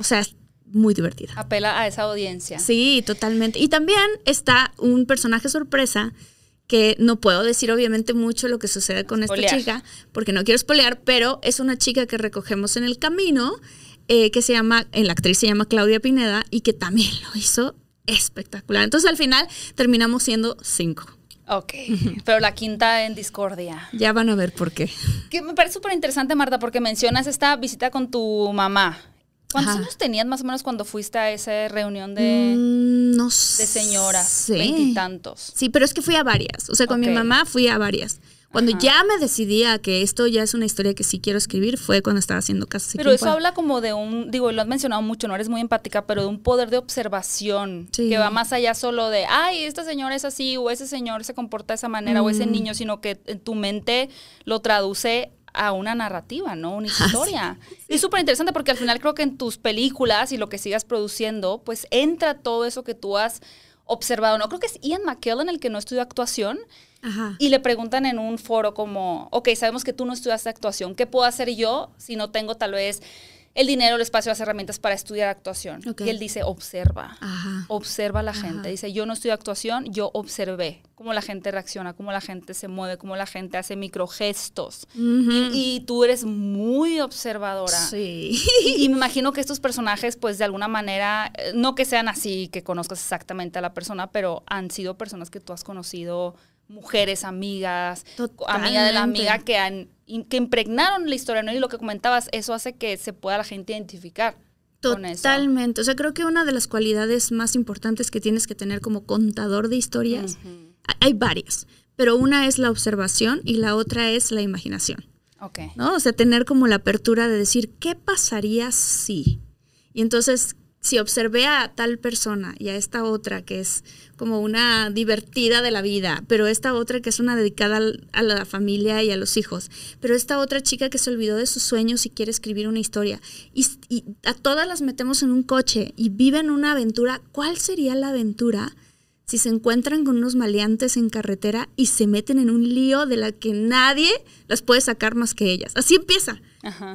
A: O sea, es muy divertida.
B: Apela a esa audiencia. Sí,
A: totalmente. Y también está un personaje sorpresa que no puedo decir obviamente mucho lo que sucede con esta chica, porque no quiero espolear, pero es una chica que recogemos en el camino, eh, que se llama, eh, la actriz se llama Claudia Pineda, y que también lo hizo espectacular. Entonces al
B: final terminamos siendo cinco. Ok, pero la quinta en discordia. Ya van a ver por qué. Que me parece súper interesante, Marta, porque mencionas esta visita con tu mamá. ¿Cuántos años tenías más o menos cuando fuiste a esa reunión de,
A: mm, de
B: señoras? Veintitantos.
A: Sí, pero es que fui a varias. O sea, con mi mamá fui a varias. Cuando ya me decidía que esto ya es una historia que sí quiero escribir, fue cuando estaba haciendo casi. Pero eso habla
B: como de un, digo, lo has mencionado mucho, no eres muy empática, pero de un poder de observación que va más allá solo de, ay, esta señora es así, o ese señor se comporta de esa manera, o ese mm. niño, sino que en tu mente lo traduce a una narrativa, ¿no? Una historia. Y súper interesante porque al final creo que en tus películas y lo que sigas produciendo, pues entra todo eso que tú has observado, ¿no? Creo que es Ian McKellen el que no estudió actuación y le preguntan en un foro como, ok, sabemos que tú no estudiaste actuación, ¿qué puedo hacer yo si no tengo tal vez el dinero, el espacio, las herramientas para estudiar actuación? Y él dice, observa, observa a la gente. Dice, yo no estudio actuación, yo observé cómo la gente reacciona, cómo la gente se mueve, cómo la gente hace microgestos. y, tú eres muy observadora. Sí. y, me imagino que estos personajes, pues de alguna manera, eh, no que sean así, que conozcas exactamente a la persona, pero han sido personas que tú has conocido mujeres amigas, amiga de la amiga que, han, que impregnaron la historia, ¿no? Y lo que comentabas, eso hace que se pueda la gente identificar.
A: Totalmente. O sea, creo que una de las cualidades más importantes que tienes que tener como contador de historias, hay varias, pero una es la observación y la otra es la imaginación. Ok. ¿no? O sea, tener como la apertura de decir, ¿qué pasaría si? Y entonces, si observé a tal persona y a esta otra que es como una divertida de la vida, pero esta otra que es una dedicada a la familia y a los hijos, pero esta otra chica que se olvidó de sus sueños y quiere escribir una historia, y, a todas las metemos en un coche y viven una aventura, ¿cuál sería la aventura? si se encuentran con unos maleantes en carretera y se meten en un lío de la que nadie las puede sacar más que ellas. Así empieza.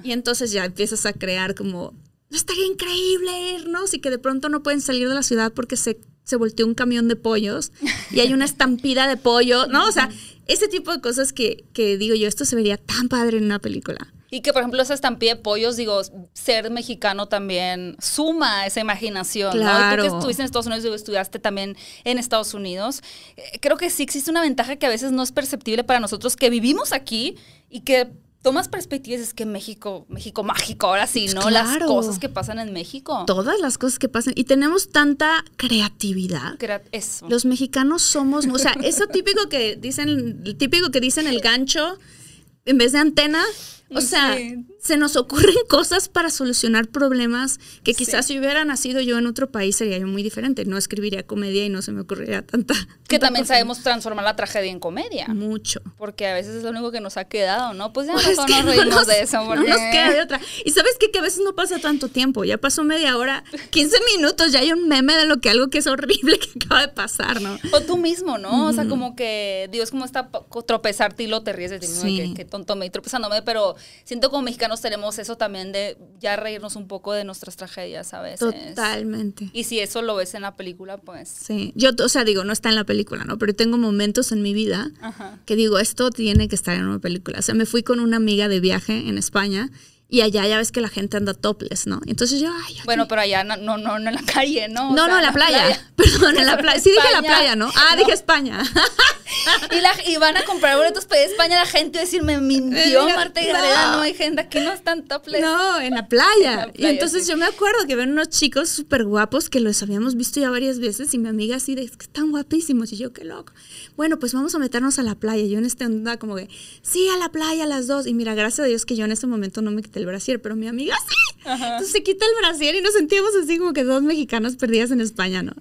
A: Y entonces ya empiezas a crear como no estaría increíble irnos y que de pronto no pueden salir de la ciudad porque se, se volteó un camión de pollos y hay una estampida de pollo, ¿no? O sea, ese tipo de cosas que, digo yo, esto se vería tan padre en una película.
B: Y que, por ejemplo, esa estampida de pollos, digo, ser mexicano también suma esa imaginación, claro. ¿no? que estuviste en Estados Unidos, digo, estudiaste también en Estados Unidos. Eh, creo que sí existe una ventaja que a veces no es perceptible para nosotros que vivimos aquí y que tomas perspectivas, es que México, México mágico, ahora sí, pues ¿no? Las cosas que pasan en México.
A: Todas las cosas que pasan. Y tenemos tanta creatividad. eso. Los mexicanos somos, o sea, eso típico que dicen, típico que dicen el gancho en vez de antena. O sea, se nos ocurren cosas para solucionar problemas que quizás si hubiera nacido yo en otro país sería yo muy diferente. No escribiría comedia y no se me ocurriría tanta.
B: Que también sabemos transformar la tragedia en comedia. Mucho. Porque a veces es lo único que nos ha quedado, ¿no? Pues ya no, de eso. No nos queda de otra.
A: Y sabes qué? que a veces no pasa tanto tiempo. Ya pasó media hora, 15 minutos, ya hay un meme de lo que algo que es horrible que acaba de pasar,
B: ¿no? O tú mismo, ¿no? O sea, como que Dios, como está tropezarte y lo te ríes de ti mismo. Qué, tonto me tropezándome, pero siento como mexicano tenemos eso también de ya reírnos un poco de nuestras tragedias a veces. Totalmente. Y si eso lo ves en la película, pues.
A: Sí, yo, o sea, digo, no está en la película, ¿no? Pero tengo momentos en mi vida que digo, esto tiene que estar en una película. O sea, me fui con una amiga de viaje en España y allá ya ves que la gente anda topless, ¿no? Entonces
B: yo, ay, Bueno, pero allá no, no, no, en la calle, ¿no? No, no, en la, playa. Perdón, en la playa. Sí dije la playa, ¿no? Ah, dije España. y, van a comprar boletos para España la gente va a me mintió eh, Marta y Gareda, no. hay gente, aquí no están topless. No, en la playa. y entonces
A: yo me acuerdo que ven unos chicos súper guapos que los habíamos visto ya varias veces y mi amiga así de, que están guapísimos. Y yo, qué loco. Bueno, pues vamos a meternos a la playa. Yo en este onda como que, sí, a la playa las dos. Y mira, gracias a Dios que yo en ese momento no me quité el brasier, pero mi amiga sí. Entonces se quita el brasier y nos sentíamos así como que dos mexicanos perdidas en España, ¿no?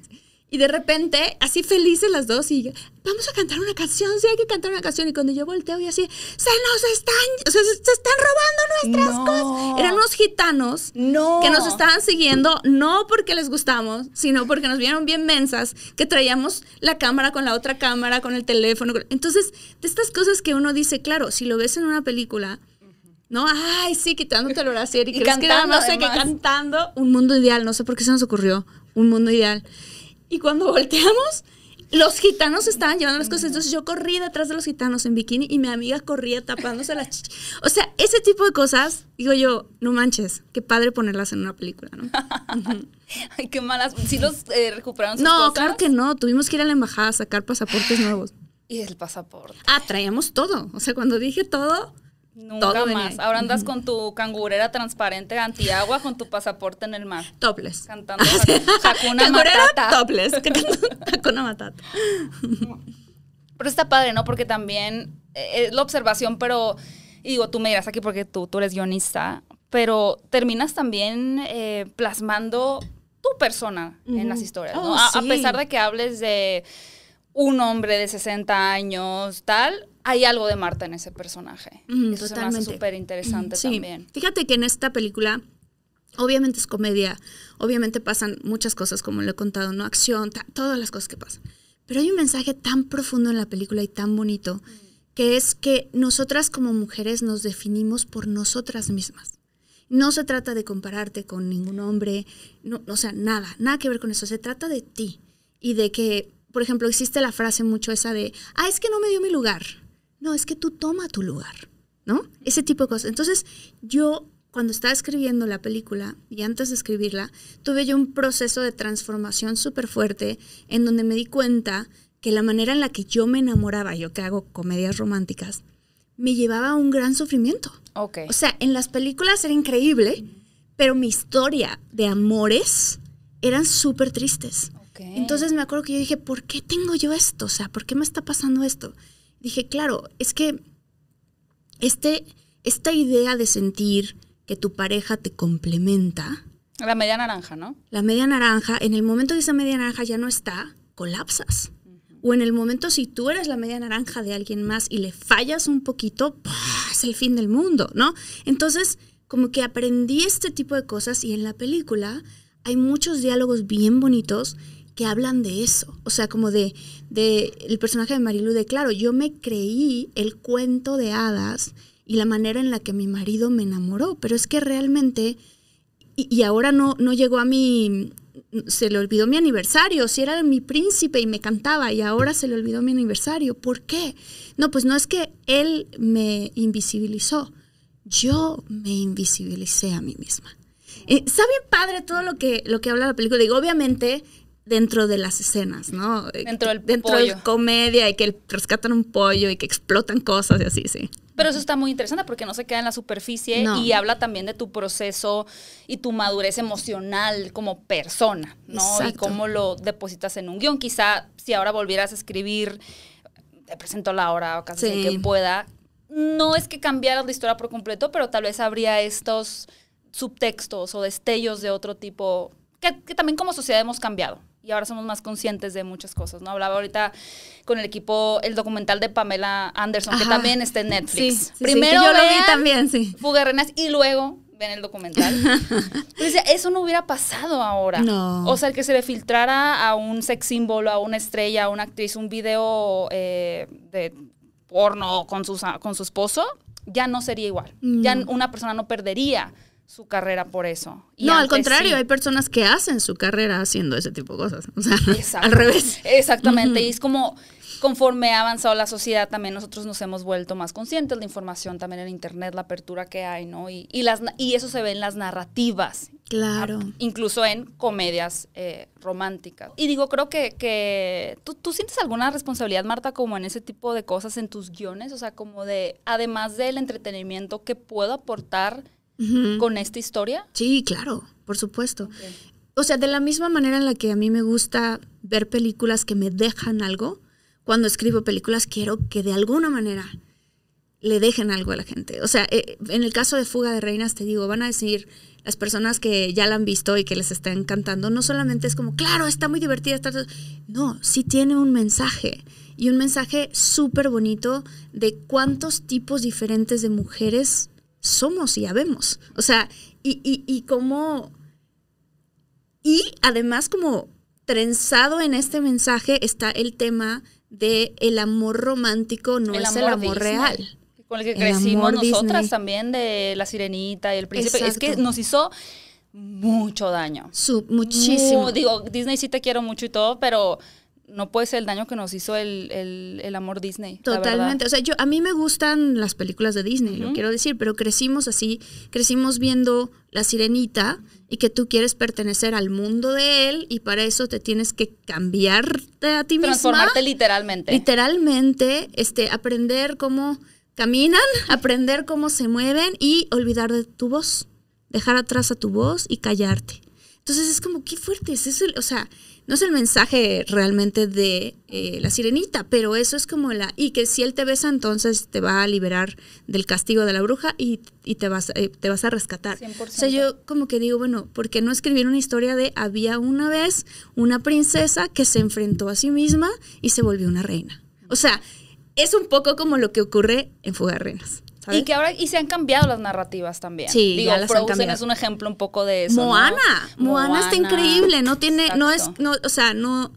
A: Y de repente, así felices las dos, y vamos a cantar una canción, sí, hay que cantar una canción. Y cuando yo volteo y así, se nos están, se, están robando nuestras cosas. Eran unos gitanos que nos estaban siguiendo, no porque les gustamos, sino porque nos vieron bien mensas, que traíamos la cámara con la otra cámara, con el teléfono. Entonces, de estas cosas que uno dice, claro, si lo ves en una película, ¿no? Ay, sí, quitándote el brasier y, cantando, que que
B: cantando
A: un mundo ideal, no sé por qué se nos ocurrió, un mundo ideal. Y cuando volteamos, los gitanos estaban llevando las cosas. Entonces yo corrí detrás de los gitanos en bikini y mi amiga corría tapándose las chichas. O sea, ese tipo de cosas, digo yo, no manches, qué padre ponerlas en una película, ¿no?
B: Ay, qué malas. si los eh, recuperaron sus No, claro
A: que no. Tuvimos que ir a la embajada a sacar pasaportes nuevos.
B: Y el pasaporte.
A: Ah, traíamos todo. O sea, cuando dije todo,
B: Nunca más. Ahora andas con tu cangurera transparente antiagua con tu pasaporte en el mar. Topless. Cantando Hakuna Matata. Topless. Hakuna Matata. Pero está padre, ¿no? Porque también eh, es la observación, pero digo, tú me dirás aquí porque tú, tú eres guionista, pero terminas también eh, plasmando tu persona en las historias, ¿no? Oh, a pesar de que hables de un hombre de 60 años, tal, hay algo de Marta en ese personaje. Eso totalmente. súper interesante también.
A: Fíjate que en esta película obviamente es comedia, obviamente pasan muchas cosas, como lo he contado, ¿no? Acción, todas las cosas que pasan. Pero hay un mensaje tan profundo en la película y tan bonito, mm. que es que nosotras como mujeres nos definimos por nosotras mismas. No se trata de compararte con ningún hombre, no, o sea, nada, nada que ver con eso. Se trata de ti y de que, por ejemplo, existe la frase mucho esa de, ah, es que no me dio mi lugar, no, es que tú toma tu lugar, ¿no? Ese tipo de cosas. Entonces, yo cuando estaba escribiendo la película y antes de escribirla, tuve yo un proceso de transformación súper fuerte en donde me di cuenta que la manera en la que yo me enamoraba, yo que hago comedias románticas, me llevaba a un gran sufrimiento. ok O sea, en las películas era increíble, pero mi historia de amores eran súper tristes. Okay. Entonces me acuerdo que yo dije, ¿por qué tengo yo esto? O sea, ¿por qué me está pasando esto? dije, claro, es que este, esta idea de sentir que tu pareja te complementa.
B: La media naranja, ¿no?
A: La media naranja, en el momento que esa media naranja ya no está, colapsas. O en el momento si tú eres la media naranja de alguien más y le fallas un poquito, es el fin del mundo, ¿no? Entonces, como que aprendí este tipo de cosas y en la película hay muchos diálogos bien bonitos hablan de eso. O sea, como de, de el personaje de Marilu, de claro, yo me creí el cuento de hadas y la manera en la que mi marido me enamoró, pero es que realmente, y, ahora no, no llegó a mi, se le olvidó mi aniversario, si era mi príncipe y me cantaba y ahora se le olvidó mi aniversario, ¿por qué? No, pues no es que él me invisibilizó, yo me invisibilicé a mí misma. Eh, ¿Sabe padre todo lo que, lo que habla la película? Digo, obviamente dentro de las escenas, ¿no? Eh, dentro del Dentro de comedia y que rescatan un pollo y que explotan cosas y así, sí.
B: Pero eso está muy interesante porque no se queda en la superficie y habla también de tu proceso y tu madurez emocional como persona, ¿no? Y cómo lo depositas en un guión. Quizá si ahora volvieras a escribir, te presento la hora o casi que pueda, no es que cambiaras la historia por completo, pero tal vez habría estos subtextos o destellos de otro tipo que también como sociedad hemos cambiado, y ahora somos más conscientes de muchas cosas, ¿no? Hablaba ahorita con el equipo el documental de Pamela Anderson, que también está en Netflix. Sí, Primero yo lo vi también, sí. Fuga y luego ven el documental. Dice, eso no hubiera pasado ahora. O sea, el que se le filtrara a un sex símbolo, a una estrella, a una actriz, un video eh, de porno con, sus, con su esposo, ya no sería igual. Ya mm. una persona no perdería su carrera por eso. no, al contrario, hay
A: personas que hacen su carrera haciendo ese tipo de cosas. O sea, al revés.
B: Exactamente. Y es como conforme ha avanzado la sociedad, también nosotros nos hemos vuelto más conscientes de la información, también el internet, la apertura que hay, ¿no? Y, y las, y eso se ve en las narrativas. Claro. Ah, incluso en comedias eh, románticas. Y digo, creo que, ¿tú, ¿tú, sientes alguna responsabilidad, Marta, como en ese tipo de cosas en tus guiones, o sea, como de, además del entretenimiento, que puedo aportar con esta historia?
A: Sí, claro, por supuesto. O sea, de la misma manera en la que a mí me gusta ver películas que me dejan algo, cuando escribo películas quiero que de alguna manera le dejen algo a la gente. O sea, eh, en el caso de Fuga de Reinas, te digo, van a decir las personas que ya la han visto y que les está encantando, no solamente es como, claro, está muy divertida, está... no, sí tiene un mensaje. Y un mensaje súper bonito de cuántos tipos diferentes de mujeres somos y habemos. O sea, y, y, y Y además como trenzado en este mensaje está el tema de el amor romántico no es el amor real.
B: Con el que crecimos nosotras también de La Sirenita y El Príncipe. Es que nos hizo mucho daño.
A: muchísimo. digo,
B: Disney sí te quiero mucho y todo, pero no puede ser el daño que nos hizo el, amor Disney. Totalmente. O
A: sea, yo, a mí me gustan las películas de Disney, lo quiero decir, pero crecimos así, crecimos viendo La Sirenita y que tú quieres pertenecer al mundo de él y para eso te tienes que cambiarte a ti mismo. Transformarte
B: literalmente.
A: Literalmente, este, aprender cómo caminan, aprender cómo se mueven y olvidar de tu voz, dejar atrás a tu voz y callarte. Entonces es como, qué fuerte es eso, o sea, no es el mensaje realmente de eh, la sirenita, pero eso es como la, y que si él te besa, entonces te va a liberar del castigo de la bruja y, te, vas, eh, te vas a rescatar. 100%. O sea, yo como que digo, bueno, ¿por qué no escribir una historia de había una vez una princesa que se enfrentó a sí misma y se volvió una reina? O sea, es un poco como lo que ocurre en Fuga de Reinas.
B: Y que ahora y se han cambiado las narrativas también. Sí, Digo, ya las es un ejemplo un poco de eso. Moana, Moana, está increíble, no tiene no es
A: no, o sea, no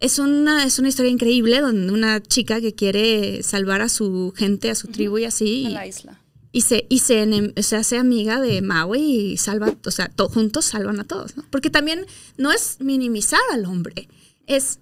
A: es una, es una historia increíble donde una chica que quiere salvar a su gente, a su tribu y así. En la isla. Y se, y se, se amiga de Maui y salva, o sea, juntos salvan a todos, ¿no? Porque también no es minimizar al hombre, es,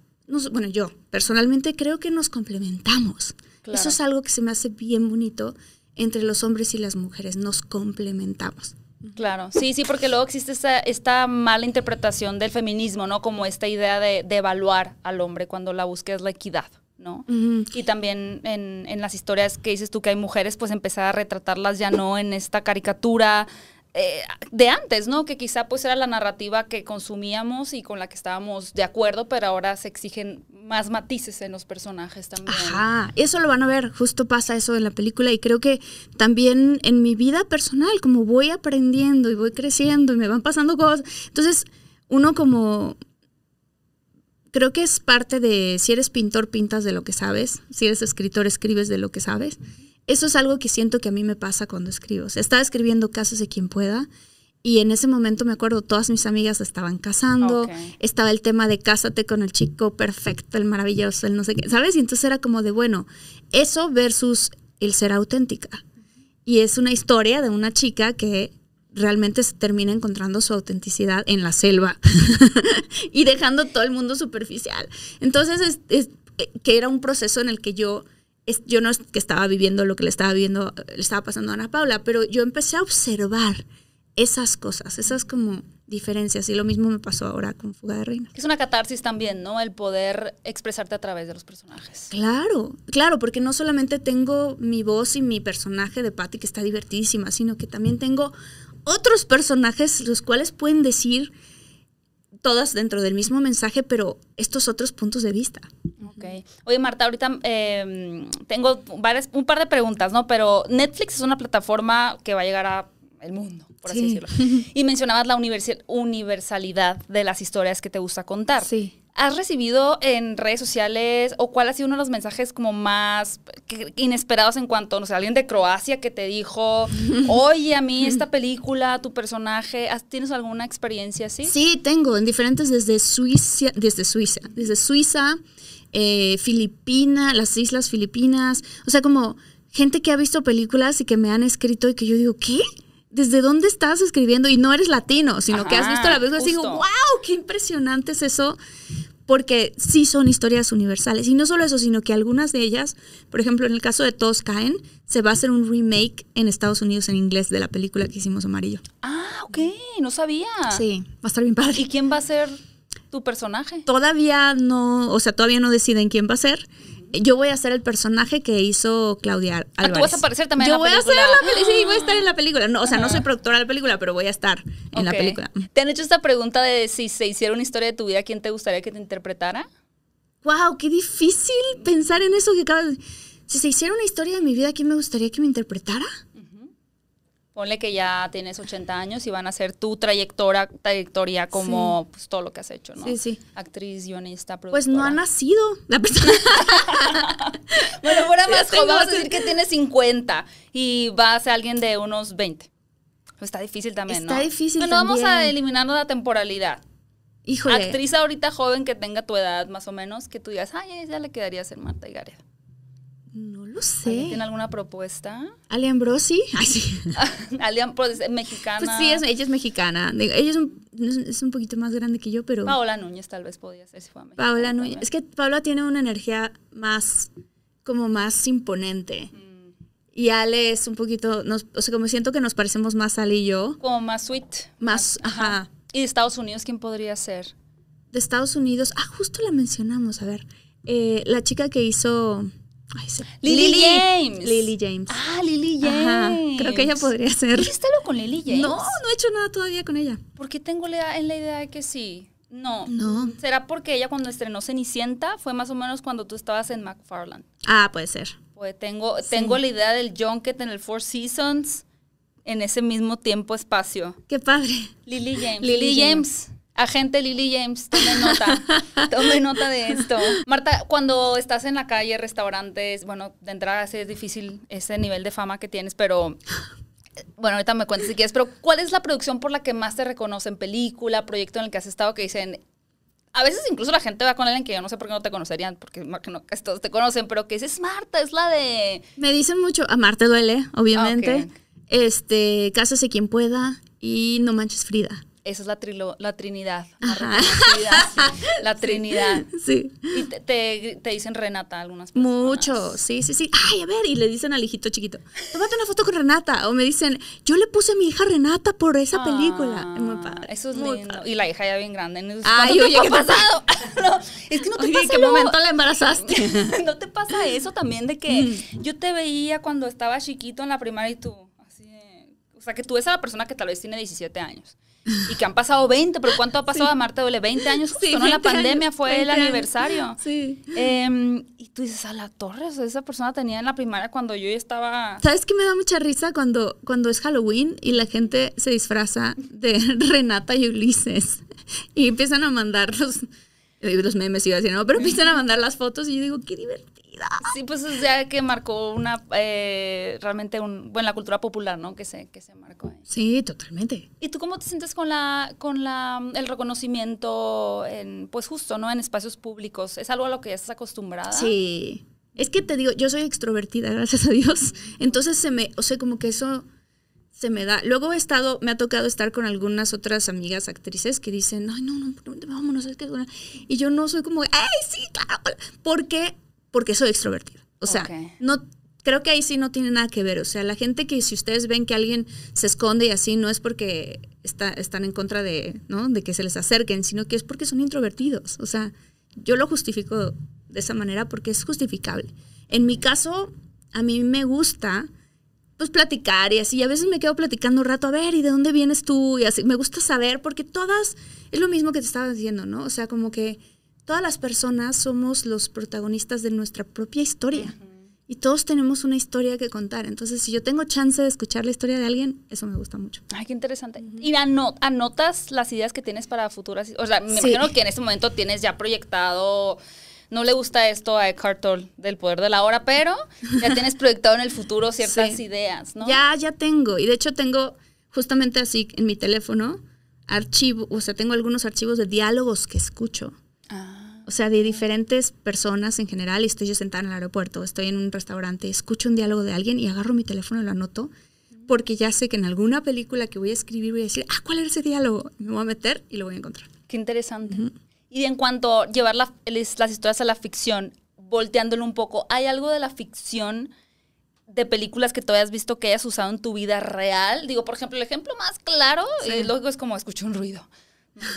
A: bueno, yo personalmente creo que nos complementamos. Eso es algo que se me hace bien bonito entre los hombres y las mujeres, nos complementamos.
B: Claro, sí, sí, porque luego existe esta, mala interpretación del feminismo, ¿no? Como esta idea de, evaluar al hombre cuando la búsqueda es la equidad. ¿no? Y también en, las historias que dices tú que hay mujeres, pues empezar a retratarlas ya no en esta caricatura eh, de antes, ¿no? Que quizá pues era la narrativa que consumíamos y con la que estábamos de acuerdo, pero ahora se exigen más matices en los personajes también.
A: Ajá, eso lo van a ver, justo pasa eso en la película y creo que también en mi vida personal, como voy aprendiendo y voy creciendo y me van pasando cosas, entonces uno como creo que es parte de si eres pintor, pintas de lo que sabes, si eres escritor, escribes de lo que sabes. Eso es algo que siento que a mí me pasa cuando escribo. O escribiendo Casos de quien pueda y en ese momento me acuerdo, todas mis amigas estaban casando, estaba el tema de cásate con el chico perfecto, el maravilloso, el no sé qué, ¿sabes? Y entonces era como de, bueno, eso versus el ser auténtica. Y es una historia de una chica que realmente se termina encontrando su autenticidad en la selva y dejando todo el mundo superficial. Entonces, es, eh, que era un proceso en el que yo, yo no es que estaba viviendo lo que le estaba viendo le estaba pasando a Ana Paula, pero yo empecé a observar esas cosas, esas como diferencias. Y lo mismo me pasó ahora con Fuga de Reina.
B: Es una catarsis también, ¿no? El poder expresarte a través de los personajes.
A: Claro, claro, porque no solamente tengo mi voz y mi personaje de Patty, que está divertidísima, sino que también tengo otros personajes los cuales pueden decir todas dentro del mismo mensaje, pero estos otros puntos de vista.
B: Ok. Oye, Marta, ahorita em, tengo un par de preguntas, ¿no? Pero Netflix es una plataforma que va a llegar a el mundo. Y mencionabas la universalidad de las historias que te gusta contar. Sí. ¿Has recibido en redes sociales o cuál ha sido uno de los mensajes como más inesperados en cuanto, no sé, alguien de Croacia que te dijo, oye, a mí esta película, tu personaje, ¿tienes alguna experiencia así? Sí,
A: tengo, en diferentes desde Suiza, desde Suiza, desde Suiza, eh, Filipinas, las Islas Filipinas, o sea, como gente que ha visto películas y que me han escrito y que yo digo, ¿qué? ¿desde dónde estás escribiendo? Y no eres latino, sino que has visto la película y digo, wow, qué impresionante es eso. Porque sí son historias universales. Y no solo eso, sino que algunas de ellas, por ejemplo, en el caso de Todos Caen, se va a hacer un remake en Estados Unidos en inglés de la película que hicimos Amarillo.
B: Ah, ok, no sabía. Sí, va a estar bien padre. ¿Y quién va a ser tu personaje?
A: Todavía no, o sea, todavía no deciden quién va a ser yo voy a ser el personaje que hizo Claudia ah, Álvarez. tú vas a aparecer también en la película. Yo voy a la película, sí, voy a estar en la película. o sea, no soy productora de la película, pero voy a estar en la película.
B: ¿Te han hecho esta pregunta de si se hiciera una historia de tu vida, quién te gustaría que te interpretara? Wow, qué
A: difícil pensar en eso que Si se hiciera una historia de mi vida, ¿quién me gustaría que me interpretara?
B: ponle que ya tienes 80 años y van a ser tu trayectoria, trayectoria como pues, todo lo que has hecho, ¿no? Sí, sí. Actriz, guionista, productora. Pues no ha nacido la persona. bueno, fuera más joven, vamos a decir que tiene 50 y va a ser alguien de unos 20. Pues está difícil también, está ¿no? Está difícil Pero No vamos a eliminarnos la temporalidad. Híjole. Actriz ahorita joven que tenga tu edad más o menos, que tú digas, ay, ya le quedaría ser Marta Gareda. No lo sé. ¿Tiene alguna propuesta? Alian
A: Ambrosi? Ah, sí.
B: Ay, pues sí. Alian mexicana. sí, ella
A: es mexicana. ella es un, poquito más grande que yo, pero... Paola
B: Núñez tal vez podía ser fue
A: Paola Núñez. Es que Paola tiene una energía más, como más imponente. Mm. Y Ale es un poquito, o sea, como siento que nos parecemos más Ale y yo.
B: Como más sweet. Más, ajá. ¿Y de Estados Unidos quién podría ser?
A: De Estados Unidos, ah, justo la mencionamos, a ver. Eh, la chica que hizo... Lily, James. Lily James.
B: Ah, Lily James. Creo que ella podría ser. ¿Hiciste algo con Lily James? No, no he hecho nada todavía con ella. ¿Por qué tengo la, en la idea de que sí. No. ¿Será porque ella cuando estrenó Cenicienta fue más o menos cuando tú estabas en McFarland?
A: Ah, puede ser.
B: Pues tengo, la idea del Junket en el Four Seasons en ese mismo tiempo-espacio. Qué padre. Lily James. Lily, James. Agente Lily James, tome nota, tome nota de esto. Marta, cuando estás en la calle, restaurantes, bueno, de entrada es difícil ese nivel de fama que tienes, pero bueno, ahorita me cuentas si quieres, pero ¿cuál es la producción por la que más te reconocen? Película, proyecto en el que has estado que dicen, a veces incluso la gente va con alguien que yo no sé por qué no te conocerían, porque no, todos te conocen, pero que es Marta, es
A: la de... Me dicen mucho, a Marta duele, obviamente. Ah, este, Este, Cásase quien pueda y No manches Frida
B: esa es la, trilo, la Trinidad. La, Trinidad. Sí. Y te, dicen Renata algunas
A: personas. Mucho, sí, sí, sí. Ay, a ver, y le dicen al hijito chiquito, tómate una foto con Renata. O me dicen, yo le puse a mi hija Renata por esa película. Ah,
B: eso es lindo. Y la hija ya bien grande. Ay, oye, ¿qué pasado? es que no te pasa ¿en qué momento la embarazaste? ¿No te pasa eso también de que mm. yo te veía cuando estaba chiquito en la primaria y tú, O sea, que tú eres a la persona que tal vez tiene 17 años y que han pasado 20, pero ¿cuánto ha pasado a Marte Duele? 20 años, sí, la pandemia, fue el aniversario. Em, y tú dices, a la torre, esa persona tenía en la primaria cuando yo estaba... ¿Sabes qué me da mucha
A: risa cuando, cuando es Halloween y la gente
B: se disfraza de Renata y
A: Ulises y empiezan a mandar los, memes, iba a decir, pero empiezan a
B: mandar las fotos y yo digo, qué divertido Sí, pues o sea que marcó una, eh, realmente un, bueno, la cultura popular, ¿no? Que se, que se marcó
A: Sí, totalmente.
B: ¿Y tú cómo te sientes con la, con el reconocimiento, en, pues justo, ¿no? En espacios públicos. ¿Es algo a lo que ya estás acostumbrada?
A: Sí. Es que te digo, yo soy extrovertida, gracias a Dios. Entonces se me, o sea, como que eso se me da. Luego he estado, me ha tocado estar con algunas otras amigas actrices que dicen, ay,
B: no, no, no vámonos, es que...
A: Y yo no soy como, ay, sí, claro, porque porque soy extrovertida. O sea, no creo que ahí sí no tiene nada que ver. O sea, la gente que si ustedes ven que alguien se esconde y así, no es porque está, están en contra de, ¿no? de que se les acerquen, sino que es porque son introvertidos. O sea, yo lo justifico de esa manera porque es justificable. En mi caso, a mí me gusta pues platicar y así, y a veces me quedo platicando un rato, a ver, ¿y de dónde vienes tú? Y así, me gusta saber porque todas es lo mismo que te estaba diciendo, ¿no? O sea, como que todas las personas somos los protagonistas de nuestra propia historia. Y todos tenemos una historia que contar. Entonces, si yo tengo chance de escuchar la historia de alguien, eso me gusta mucho.
B: Ay, qué interesante. Y anotas las ideas que tienes para futuras. O sea, me imagino que en este momento tienes ya proyectado. No le gusta esto a Eckhart Tolle del poder de la hora, pero ya tienes proyectado en el futuro ciertas ideas, ¿no?
A: Ya, ya tengo. Y de hecho, tengo justamente así en mi teléfono archivo. O sea, tengo algunos archivos de diálogos que escucho. Ah o sea, de diferentes personas en general, y estoy yo sentada en el aeropuerto, estoy en un restaurante, escucho un diálogo de alguien y agarro mi teléfono y lo anoto, porque ya sé que en alguna película que voy a escribir voy a decir, ah, ¿cuál era ese diálogo? Me voy a meter
B: y lo voy a encontrar. Qué interesante. Y en cuanto a llevar las historias a la ficción, volteándolo un poco, ¿hay algo de la ficción de películas que tú hayas visto que hayas usado en tu vida real? Digo, por ejemplo, el ejemplo más claro y lógico es como escucho un ruido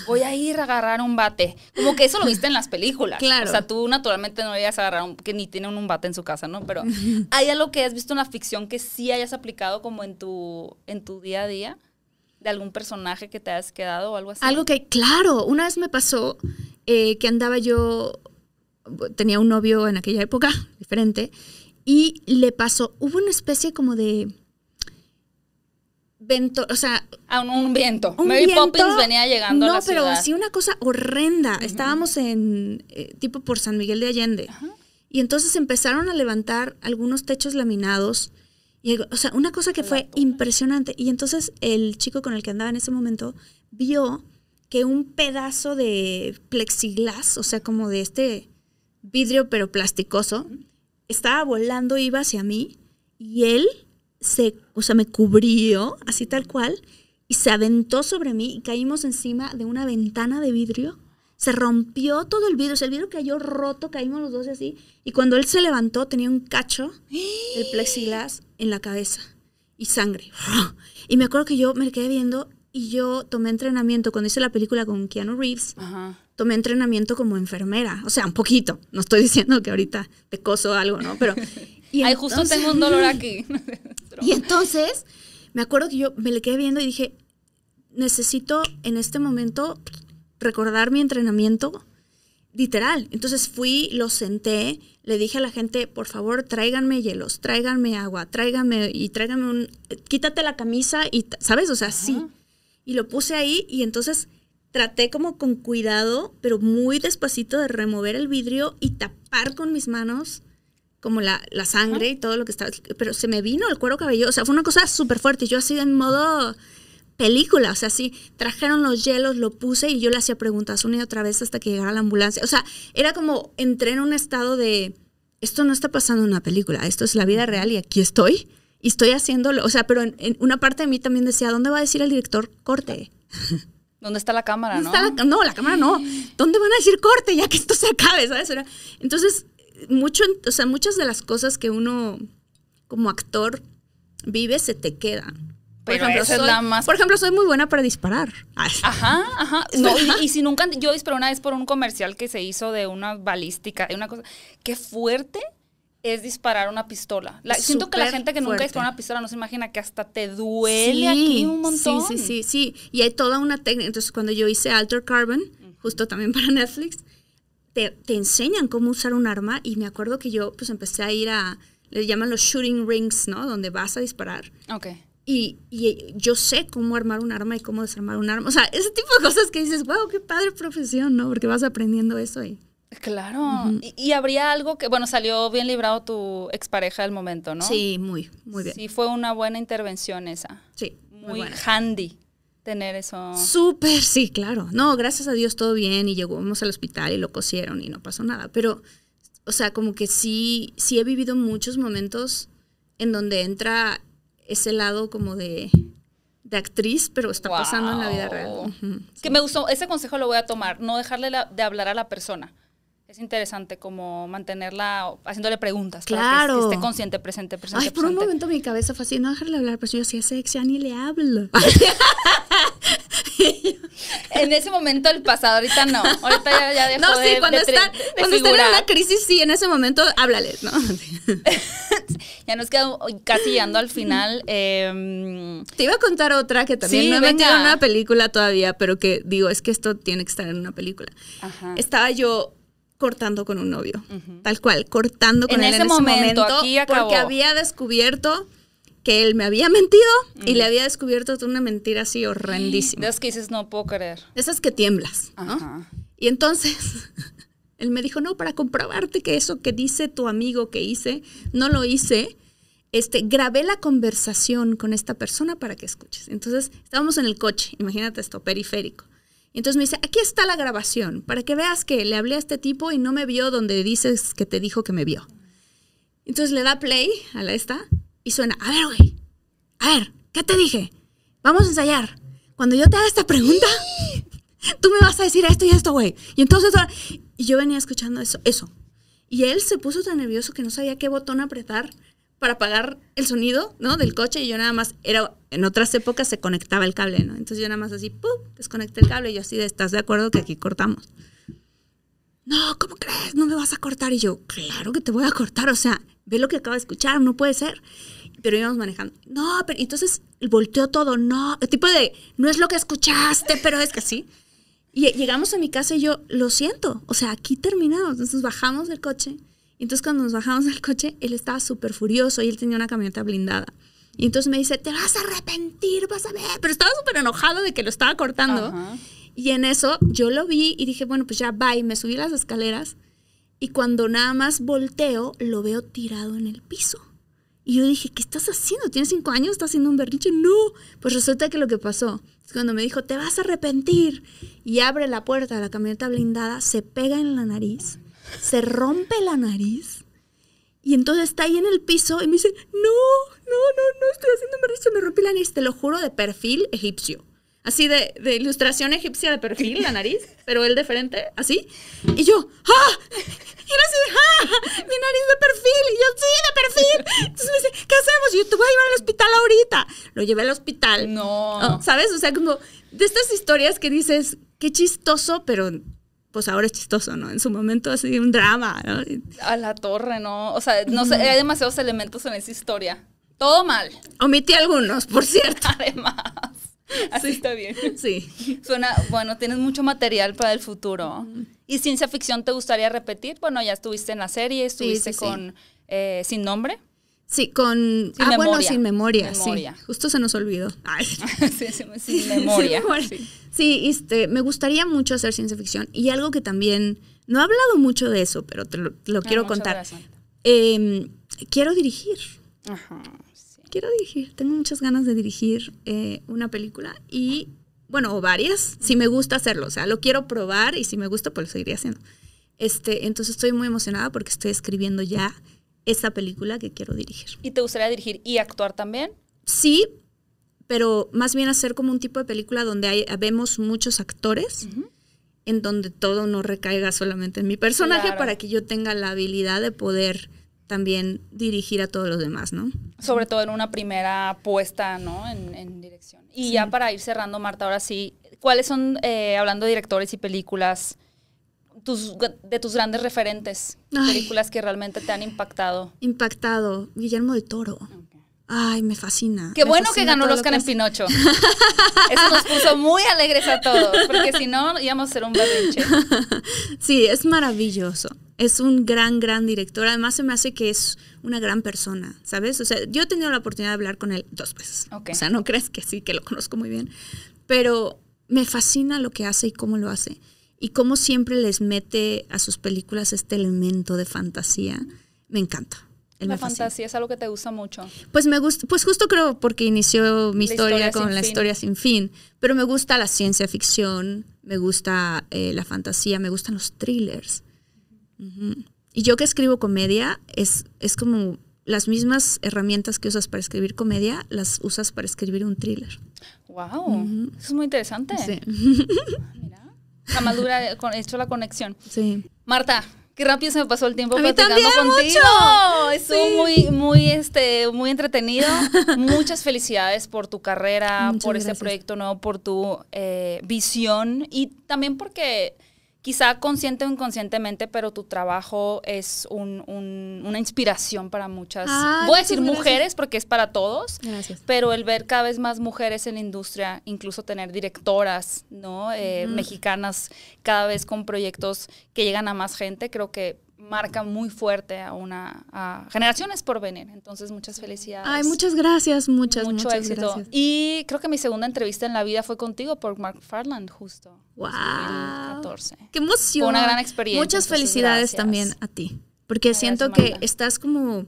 B: voy a ir a agarrar un bate. Como que eso lo viste en las películas. Claro. O sea, tú naturalmente no ibas a agarrar que ni tiene un bate en su casa, ¿no? Pero ¿hay algo que has visto en la ficción que sí hayas aplicado como en tu, en tu día a día? ¿De algún personaje que te has quedado o algo así? Algo
A: que, claro, una vez me pasó eh, que andaba yo, tenía un novio en aquella época, diferente, y le pasó, hubo una especie como de vento, o sea, a un, viento. Un Poppins venía llegando no, pero así una cosa horrenda. Estábamos en eh, tipo por San Miguel de Allende. Y entonces empezaron a levantar algunos techos laminados. o sea, una cosa que fue impresionante. Y entonces el chico con el que andaba en ese momento vio que un pedazo de plexiglas, o sea, como de este vidrio pero plasticoso, estaba volando, iba hacia mí y él se, o sea, me cubrió así tal cual y se aventó sobre mí y caímos encima de una ventana de vidrio. Se rompió todo el vidrio, o sea, el vidrio cayó roto, caímos los dos así. Y cuando él se levantó tenía un cacho, el plexiglas, en la cabeza y sangre. Y me acuerdo que yo me quedé viendo y yo tomé entrenamiento, cuando hice la película con Keanu Reeves, tomé entrenamiento como enfermera, o sea, un poquito. No estoy diciendo que ahorita te coso algo, ¿no? Pero... Y justo tengo un dolor aquí. Y entonces, me acuerdo que yo me le quedé viendo y dije, necesito en este momento recordar mi entrenamiento literal. Entonces fui, lo senté, le dije a la gente, por favor, tráiganme hielos, tráiganme agua, tráiganme y tráiganme un, quítate la camisa y, ¿sabes? O sea, sí. Y lo puse ahí y entonces traté como con cuidado, pero muy despacito de remover el vidrio y tapar con mis manos como la, sangre y todo lo que estaba, pero se me vino el cuero cabelludo, o sea, fue una cosa súper fuerte, Y yo así en modo película, o sea, sí, trajeron los hielos, lo puse y yo le hacía preguntas una y otra vez hasta que llegara la ambulancia, o sea, era como entré en un estado de, esto no está pasando en una película, esto es la vida real y aquí estoy y estoy haciéndolo, o sea, pero en, una parte de mí también decía, ¿dónde va a decir el director corte?
B: ¿Dónde está la cámara? no? la,
A: no, la cámara no. ¿Dónde van a decir corte ya que esto se acabe? ¿sabes? entonces, mucho, o sea, muchas de las cosas que uno como actor vive se te quedan. Por ejemplo, soy, por ejemplo, soy muy buena para disparar.
B: Ajá, ajá. No, y, si nunca, yo disparé una vez por un comercial que se hizo de una balística, de una cosa, qué fuerte es disparar una pistola. siento que la gente que nunca disparó una pistola no se imagina que hasta te duele aquí un montón. Sí, sí, sí,
A: sí. Y hay toda una técnica. Entonces, cuando yo hice Alter Carbon, justo también para Netflix, te, enseñan cómo usar un arma y me acuerdo que yo pues empecé a ir a, le llaman los shooting rings, ¿no? Donde vas a disparar. Ok. Y, yo sé cómo armar un arma y cómo desarmar un arma. O sea, ese tipo de cosas que dices, wow, qué padre profesión, ¿no? Porque vas aprendiendo eso ahí
B: Claro. y, habría algo que, bueno, salió bien librado tu expareja del momento, ¿no? Sí, muy, muy bien. Sí, fue una buena intervención esa. Sí. muy handy tener eso.
A: Súper, sí, claro. No, gracias a Dios todo bien y llegamos al hospital y lo cosieron y no pasó nada. Pero, o sea, como que sí, sí he vivido muchos momentos en donde entra ese
B: lado como
A: de, actriz, pero está pasando en la vida real. que me gustó,
B: ese consejo lo voy a tomar, no dejarle de hablar a la persona es interesante como mantenerla haciéndole preguntas. Claro. que esté consciente, presente, presente. Ay, por un
A: momento mi cabeza fue así, no dejarle hablar, pero yo sí es sexy, ni le hablo. en ese
B: momento el pasado, ahorita no. Ahorita ya, No, sí, cuando, está cuando en una crisis, sí, en ese momento háblale. ¿no? ya nos quedamos casi llegando al final. Em, Te iba a contar otra que también sí, no he metido en una
A: película todavía, pero que digo, es que esto tiene que estar en una película. Estaba yo cortando con un novio, tal
B: cual, cortando con él en ese momento, porque había
A: descubierto que él me había mentido y le había descubierto una mentira así horrendísima. De
B: esas que dices, no puedo creer. De esas que
A: tiemblas, ¿no? Y entonces él me dijo, no, para comprobarte que eso que dice tu amigo que hice, no lo hice, este, grabé la conversación con esta persona para que escuches. Entonces estábamos en el coche, imagínate esto, periférico. Entonces me dice, aquí está la grabación, para que veas que le hablé a este tipo y no me vio donde dices que te dijo que me vio. Entonces le da play a la esta y suena, a ver, güey, a ver, ¿qué te dije? Vamos a ensayar. Cuando yo te haga esta pregunta, tú me vas a decir esto y esto, güey. Y entonces, yo venía escuchando eso, eso. Y él se puso tan nervioso que no sabía qué botón apretar para apagar el sonido, ¿no? Del coche y yo nada más era en otras épocas se conectaba el cable, ¿no? Entonces yo nada más así, ¡pum! desconecté el cable y yo así de, ¿estás de acuerdo que aquí cortamos? No, ¿cómo crees? No me vas a cortar. Y yo, claro que te voy a cortar. O sea, ve lo que acaba de escuchar, no puede ser. Pero íbamos manejando. No, pero entonces volteó todo. No, el tipo de, no es lo que escuchaste, pero es que sí. Y llegamos a mi casa y yo, lo siento. O sea, aquí terminamos. Entonces bajamos del coche entonces cuando nos bajamos del coche, él estaba súper furioso y él tenía una camioneta blindada. Y entonces me dice, te vas a arrepentir, vas a ver. Pero estaba súper enojado de que lo estaba cortando. Y en eso yo lo vi y dije, bueno, pues ya va. me subí las escaleras. Y cuando nada más volteo, lo veo tirado en el piso. Y yo dije, ¿qué estás haciendo? ¿Tienes cinco años? ¿Estás haciendo un berrinche? No. Pues resulta que lo que pasó es cuando me dijo, te vas a arrepentir. Y abre la puerta de la camioneta blindada, se pega en la nariz se rompe la nariz y entonces está ahí en el piso y me dice, no, no, no, no, estoy haciendo se me rompí la nariz, te lo juro, de perfil egipcio. Así de, de ilustración egipcia de perfil, la nariz, pero él de frente, así. Y yo, ¡ah! Y él así, ¡ah! Mi nariz de perfil. Y yo, sí, de perfil. Entonces me dice, ¿qué hacemos? yo, te voy a llevar al hospital ahorita. Lo llevé al hospital.
B: No.
A: ¿Sabes? O sea, como de estas historias que dices, qué chistoso, pero pues ahora es chistoso, ¿no? En su momento así un drama, ¿no?
B: A la torre, ¿no? O sea, no hay demasiados elementos en esa historia. Todo mal. Omití
A: algunos, por cierto.
B: Además. Así está bien. Sí. Suena, bueno, tienes mucho material para el futuro. ¿Y ciencia ficción te gustaría repetir? Bueno, ya estuviste en la serie, estuviste con eh, Sin Nombre.
A: Sí, con. ah, bueno, sin memoria, sí. Justo se nos olvidó. Ay.
B: sí, sin memoria.
A: Sí. este, me gustaría mucho hacer ciencia ficción y algo que también. No he hablado mucho de eso, pero te lo, ah, quiero contar. Em, quiero dirigir. Ajá, Quiero dirigir. Tengo muchas ganas de dirigir eh, una película y, bueno, o varias, si me gusta hacerlo. O sea, lo quiero probar y si me gusta, pues lo seguiré haciendo. Este, entonces estoy muy emocionada porque estoy escribiendo ya esa película que quiero dirigir.
B: ¿Y te gustaría dirigir y actuar también? Sí,
A: pero más bien hacer como un tipo de película donde hay, vemos muchos actores, en donde todo no recaiga solamente en mi personaje para que yo tenga la habilidad de poder también dirigir a todos los demás, ¿no?
B: Sobre todo en una primera puesta, ¿no? En, dirección. Y ya para ir cerrando, Marta, ahora sí, ¿cuáles son, eh, hablando de directores y películas, de tus grandes referentes, películas que realmente te han impactado.
A: Impactado, Guillermo del Toro. Ay, me fascina. Qué bueno que ganó los canes Pinocho.
B: Eso nos puso muy alegres a todos, porque si no íbamos a ser un berrinche.
A: Sí, es maravilloso. Es un gran, gran director. Además, se me hace que es una gran persona, ¿sabes? O sea, yo he tenido la oportunidad de hablar con él dos veces. O sea, no crees que sí, que lo conozco muy bien. Pero me fascina lo que hace y cómo lo hace y cómo siempre les mete a sus películas este elemento de fantasía, me encanta. la fantasía
B: es algo que te gusta mucho.
A: Pues me gusta, pues justo creo porque inició mi historia, con la historia sin fin, pero me gusta la ciencia ficción, me gusta eh, la fantasía, me gustan los thrillers. Y yo que escribo comedia, es, es como las mismas herramientas que usas para escribir comedia, las usas para escribir un thriller.
B: ¡Wow! Eso es muy interesante. Sí. Jamás madura he eh, hecho la conexión. Sí. Marta, qué rápido se me pasó el tiempo a platicando contigo. Mucho. muy, muy, este, muy entretenido. Muchas felicidades por tu carrera, por este proyecto nuevo, por tu eh, visión y también porque quizá consciente o inconscientemente, pero tu trabajo es una inspiración para muchas, ah, voy a decir mujeres porque es para todos, gracias. pero el ver cada vez más mujeres en la industria, incluso tener directoras ¿no? Eh, mexicanas cada vez con proyectos que llegan a más gente, creo que marca muy fuerte a una generaciones por venir. Entonces, muchas felicidades. Ay, muchas gracias,
A: muchas, Mucho éxito.
B: Y creo que mi segunda entrevista en la vida fue contigo por Mark Farland, justo. ¡Wow! 2014. ¡Qué emoción! Fue una gran experiencia. Muchas felicidades también
A: a ti, porque siento que estás como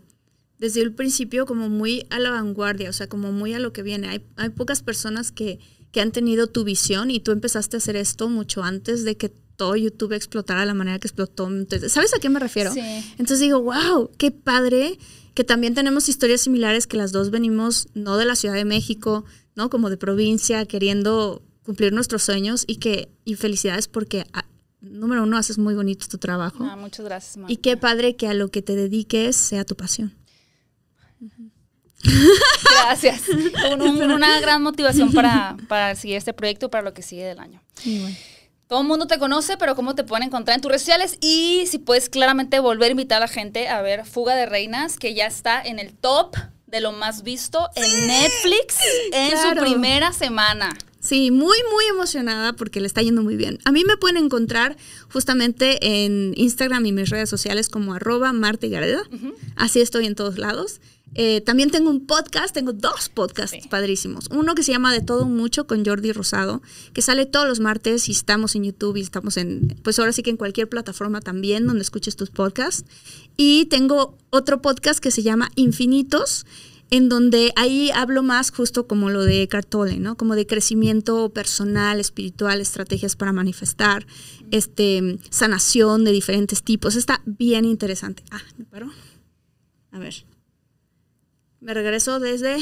A: desde el principio como muy a la vanguardia, o sea, como muy a lo que viene. Hay, hay pocas personas que que han tenido tu visión y tú empezaste a hacer esto mucho antes de que todo YouTube explotara la manera que explotó. ¿Sabes a qué me refiero? Sí. Entonces digo, wow, qué padre que también tenemos historias similares que las dos venimos no de la Ciudad de México, ¿no? Como de provincia, queriendo cumplir nuestros sueños y que y felicidades porque ah, número uno haces muy bonito tu trabajo. Ah,
B: muchas gracias. Marta. Y
A: qué padre que a lo que te dediques sea tu pasión.
B: Gracias. una gran motivación para, para seguir este proyecto y para lo que sigue del año. Todo el mundo te conoce, pero ¿cómo te pueden encontrar en tus redes sociales? Y si puedes claramente volver a invitar a la gente a ver Fuga de Reinas, que ya está en el top de lo más visto en Netflix en su primera semana.
A: Sí, muy, muy emocionada porque le está yendo muy bien. A mí me pueden encontrar justamente en Instagram y mis redes sociales como arroba Marta y Gareda. Así estoy en todos lados. Eh, también tengo un podcast, tengo dos podcasts padrísimos. Uno que se llama De todo mucho con Jordi Rosado, que sale todos los martes y estamos en YouTube y estamos en, pues ahora sí que en cualquier plataforma también donde escuches tus podcasts. Y tengo otro podcast que se llama Infinitos, en donde ahí hablo más justo como lo de Cartole, ¿no? Como de crecimiento personal, espiritual, estrategias para manifestar, este, sanación de diferentes tipos. Está bien interesante. Ah, me paró. A ver me regreso desde...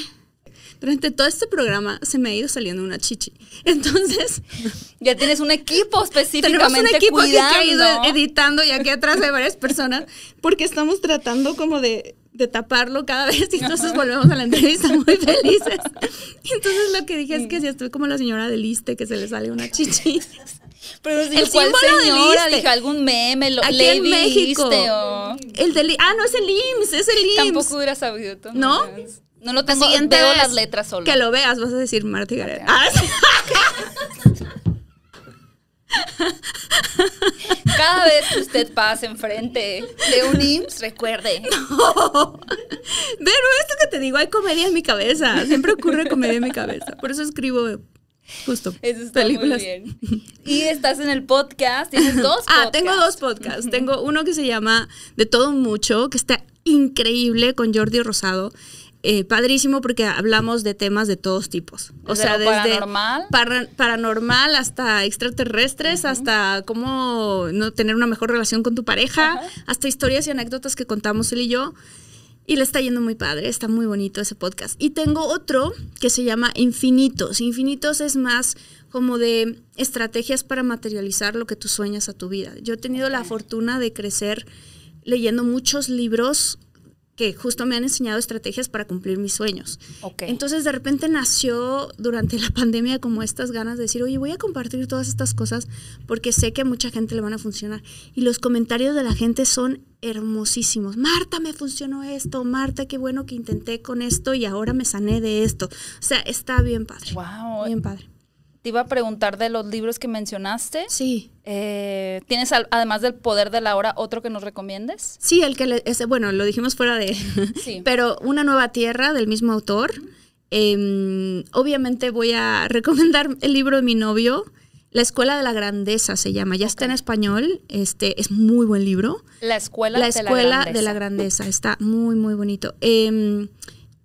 A: Durante todo este programa se me ha ido saliendo una chichi. Entonces... Ya tienes un equipo específicamente Tenemos un equipo que ha ido editando y aquí atrás de varias personas porque estamos tratando como de, taparlo cada vez y entonces volvemos a la entrevista muy felices. entonces lo que dije es que si estoy como la señora del Iste que se le sale una chichi.
B: Pero si el ¿cuál símbolo señora? del Dije, algún meme, lo, Aquí en México. El del Ah, no, es el IMSS, es el IMSS. Tampoco hubiera sabido. ¿No? No lo tengo, siguiente veo las letras solo. Que lo
A: veas, vas a decir Marta Gareda. Ah,
B: Cada vez que usted pase enfrente de un IMSS, recuerde. No. Pero esto que te digo, hay comedia en mi cabeza. Siempre ocurre
A: comedia en mi cabeza. Por eso escribo Justo. Eso está películas. Muy bien. Y estás en el podcast, tienes dos podcasts. Ah, tengo dos podcasts. tengo uno que se llama De todo mucho, que está increíble con Jordi Rosado. Eh, padrísimo porque hablamos de temas de todos tipos. O sea, desde paranormal, paranormal hasta extraterrestres, hasta cómo no tener una mejor relación con tu pareja, hasta historias y anécdotas que contamos él y yo. Y le está yendo muy padre, está muy bonito ese podcast. Y tengo otro que se llama Infinitos. Infinitos es más como de estrategias para materializar lo que tú sueñas a tu vida. Yo he tenido la fortuna de crecer leyendo muchos libros que justo me han enseñado estrategias para cumplir mis sueños. Entonces de repente nació durante la pandemia como estas ganas de decir, oye, voy a compartir todas estas cosas porque sé que a mucha gente le van a funcionar. Y los comentarios de la gente son hermosísimos. Marta, me funcionó esto. Marta, qué bueno que intenté con esto y ahora me sané de esto. O
B: sea, está bien padre. Wow. Bien padre te iba a preguntar de los libros que mencionaste. Sí. Eh, ¿Tienes, además del poder de la hora, otro que nos recomiendes? Sí, el que, le,
A: bueno, lo dijimos fuera de... Sí. Pero Una nueva tierra, del mismo autor. Em, obviamente voy a recomendar el libro de mi novio. La Escuela de la Grandeza se llama, ya está en español, este es muy buen libro.
B: La Escuela, la escuela la grandeza. de la Grandeza,
A: está muy, muy bonito. Em,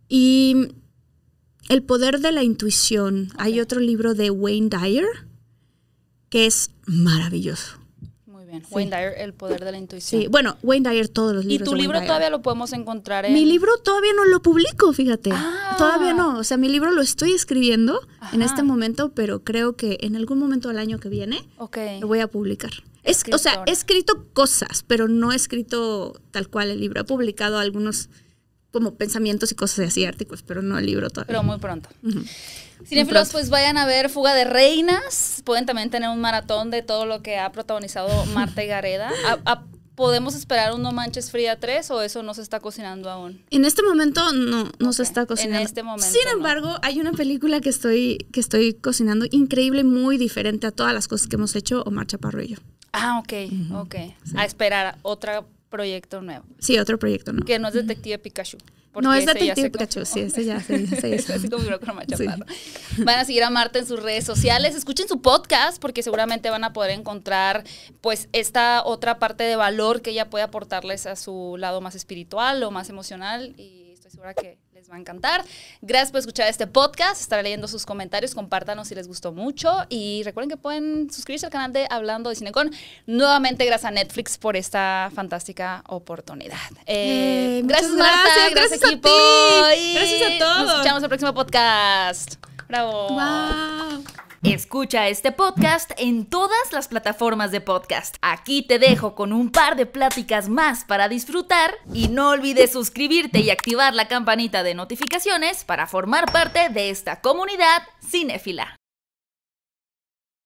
A: y el poder de la intuición. Hay otro libro de Wayne Dyer que es maravilloso.
B: Muy bien. Wayne Dyer, El poder de la intuición. Sí,
A: bueno, Wayne Dyer, todos los libros. ¿Y tu libro todavía
B: lo podemos encontrar en.? Mi libro
A: todavía no lo publico, fíjate. Ah. Todavía no. O sea, mi libro lo estoy escribiendo en este momento, pero creo que en algún momento del año que viene lo voy a publicar. Es, o sea, he escrito cosas, pero no he escrito tal cual el libro. He publicado algunos como pensamientos y cosas así, artículos, pero no el libro todavía. Pero muy
B: pronto. Sin pues vayan a ver Fuga de Reinas. Pueden también tener un maratón de todo lo que ha protagonizado Marta y Gareda. ¿Podemos esperar un No Manches Fría 3 o eso no se está cocinando aún?
A: En este momento no, no se está cocinando. este momento.
B: Sin embargo, hay
A: una película que estoy, que estoy cocinando increíble, muy diferente a todas las cosas que hemos hecho o Marcha Parrillo.
B: Ah, ok, ok. A esperar otra proyecto nuevo. Sí, otro proyecto nuevo. Que no es Detective Pikachu. No es Detective Pikachu, sí, ese ya, se, hizo. sí. Van a seguir a Marta en sus redes sociales. Escuchen su podcast porque seguramente van a poder encontrar pues esta otra parte de valor que ella puede aportarles a su lado más espiritual o más emocional y estoy segura que va a encantar. Gracias por escuchar este podcast. Estaré leyendo sus comentarios. Compártanos si les gustó mucho. Y recuerden que pueden suscribirse al canal de Hablando de Cinecon. Nuevamente, gracias a Netflix por esta fantástica oportunidad. Eh, gracias, Marta. Gracias, A ti. gracias a todos. Nos escuchamos en el próximo podcast. Bravo. Escucha este podcast en todas las plataformas de podcast. Aquí te dejo con un par de pláticas más para disfrutar y no olvides suscribirte y activar la campanita de notificaciones para formar parte de esta comunidad cinéfila.